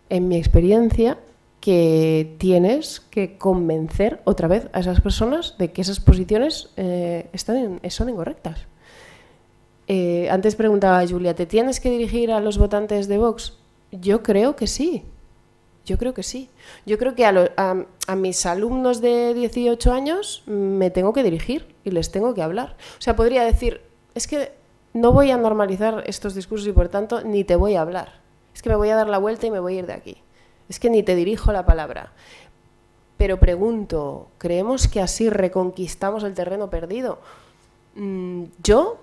en mi experiencia, que tienes que convencer otra vez a esas personas de que esas posiciones eh, están son incorrectas. Eh, antes preguntaba Julia, ¿te tienes que dirigir a los votantes de Vox? Yo creo que sí, yo creo que sí. Yo creo que a, mis alumnos de 18 años me tengo que dirigir y les tengo que hablar. O sea, podría decir, es que no voy a normalizar estos discursos y por tanto ni te voy a hablar. Es que me voy a dar la vuelta y me voy a ir de aquí. Es que ni te dirijo la palabra. Pero pregunto, ¿creemos que así reconquistamos el terreno perdido? Mm, yo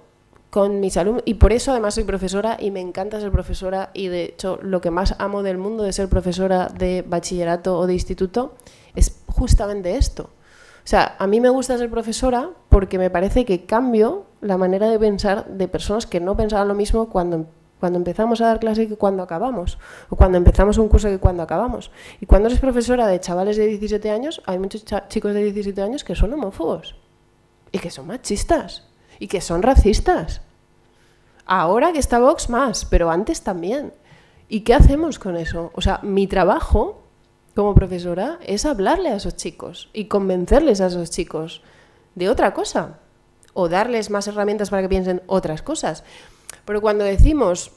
con mis alumnos y por eso además soy profesora y me encanta ser profesora y de hecho lo que más amo del mundo de ser profesora de bachillerato o de instituto es justamente esto. O sea, a mí me gusta ser profesora porque me parece que cambio la manera de pensar de personas que no pensaban lo mismo cuando, cuando empezamos a dar clase que cuando acabamos, o cuando empezamos un curso que cuando acabamos. Y cuando eres profesora de chavales de 17 años, hay muchos chicos de 17 años que son homófobos y que son machistas y que son racistas. Ahora que está Vox más, pero antes también. ¿Y qué hacemos con eso? O sea, mi trabajo como profesora es hablarle a esos chicos y convencerles a esos chicos de otra cosa o darles más herramientas para que piensen otras cosas. Pero cuando decimos,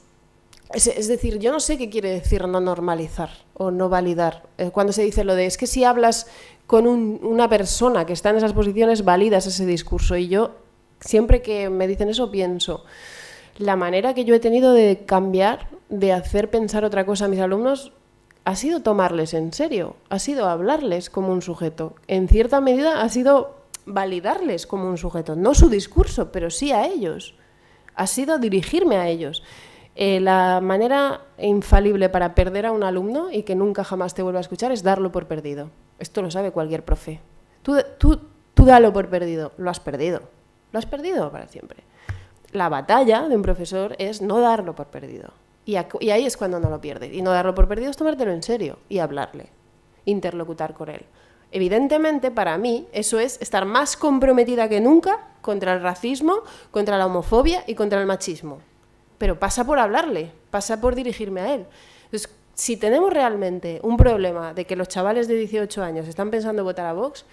es, decir, yo no sé qué quiere decir no normalizar o no validar. Eh, cuando se dice lo de, es que si hablas con una persona que está en esas posiciones, validas ese discurso. Y yo siempre que me dicen eso pienso, la manera que yo he tenido de cambiar, de hacer pensar otra cosa a mis alumnos, ha sido tomarles en serio, ha sido hablarles como un sujeto. En cierta medida ha sido validarles como un sujeto, no su discurso, pero sí a ellos. Ha sido dirigirme a ellos. Eh, la manera infalible para perder a un alumno y que nunca jamás te vuelva a escuchar es darlo por perdido. Esto lo sabe cualquier profe. Tú, tú, tú dalo por perdido, lo has perdido. Lo has perdido para siempre. La batalla de un profesor es no darlo por perdido. Y, ahí es cuando no lo pierdes. Y no darlo por perdido es tomártelo en serio y hablarle, interlocutar con él. Evidentemente, para mí, eso es estar más comprometida que nunca contra el racismo, contra la homofobia y contra el machismo. Pero pasa por hablarle, pasa por dirigirme a él. Entonces, si tenemos realmente un problema de que los chavales de 18 años están pensando votar a Vox,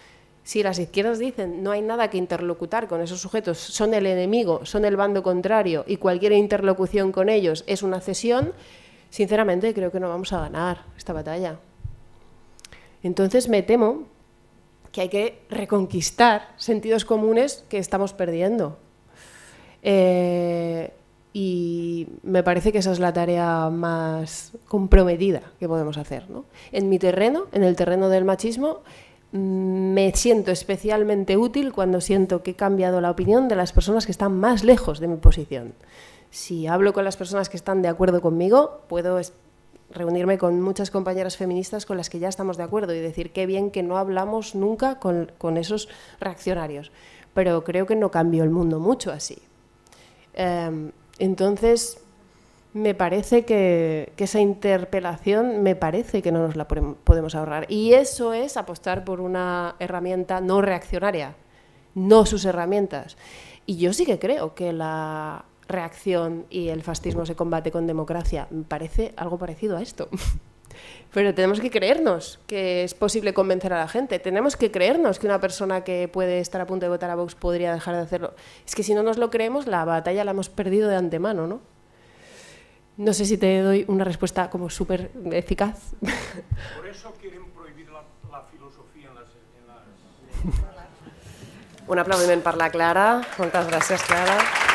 si las izquierdas dicen no hay nada que interlocutar con esos sujetos, son el enemigo, son el bando contrario y cualquier interlocución con ellos es una cesión, sinceramente creo que no vamos a ganar esta batalla. Entonces me temo que hay que reconquistar sentidos comunes que estamos perdiendo. Eh, y me parece que esa es la tarea más comprometida que podemos hacer. En mi terreno, en el terreno del machismo, me siento especialmente útil cuando siento que he cambiado la opinión de las personas que están más lejos de mi posición. Si hablo con las personas que están de acuerdo conmigo, puedo reunirme con muchas compañeras feministas con las que ya estamos de acuerdo y decir qué bien que no hablamos nunca con, esos reaccionarios. Pero creo que no cambió el mundo mucho así. Em, entonces, me parece que, esa interpelación me parece que no nos la podemos ahorrar. Y eso es apostar por una herramienta no reaccionaria, no sus herramientas. Y yo sí que creo que la reacción y el fascismo se combate con democracia. Me parece algo parecido a esto. (laughs) Pero tenemos que creernos que es posible convencer a la gente. Tenemos que creernos que una persona que puede estar a punto de votar a Vox podría dejar de hacerlo. Es que si no nos lo creemos, la batalla la hemos perdido de antemano, ¿no? No sé si te doy una respuesta como súper eficaz.
Por eso quieren prohibir la, filosofía
en las... En las... Un aplaudiment per la Clara. Muchas gracias, Clara.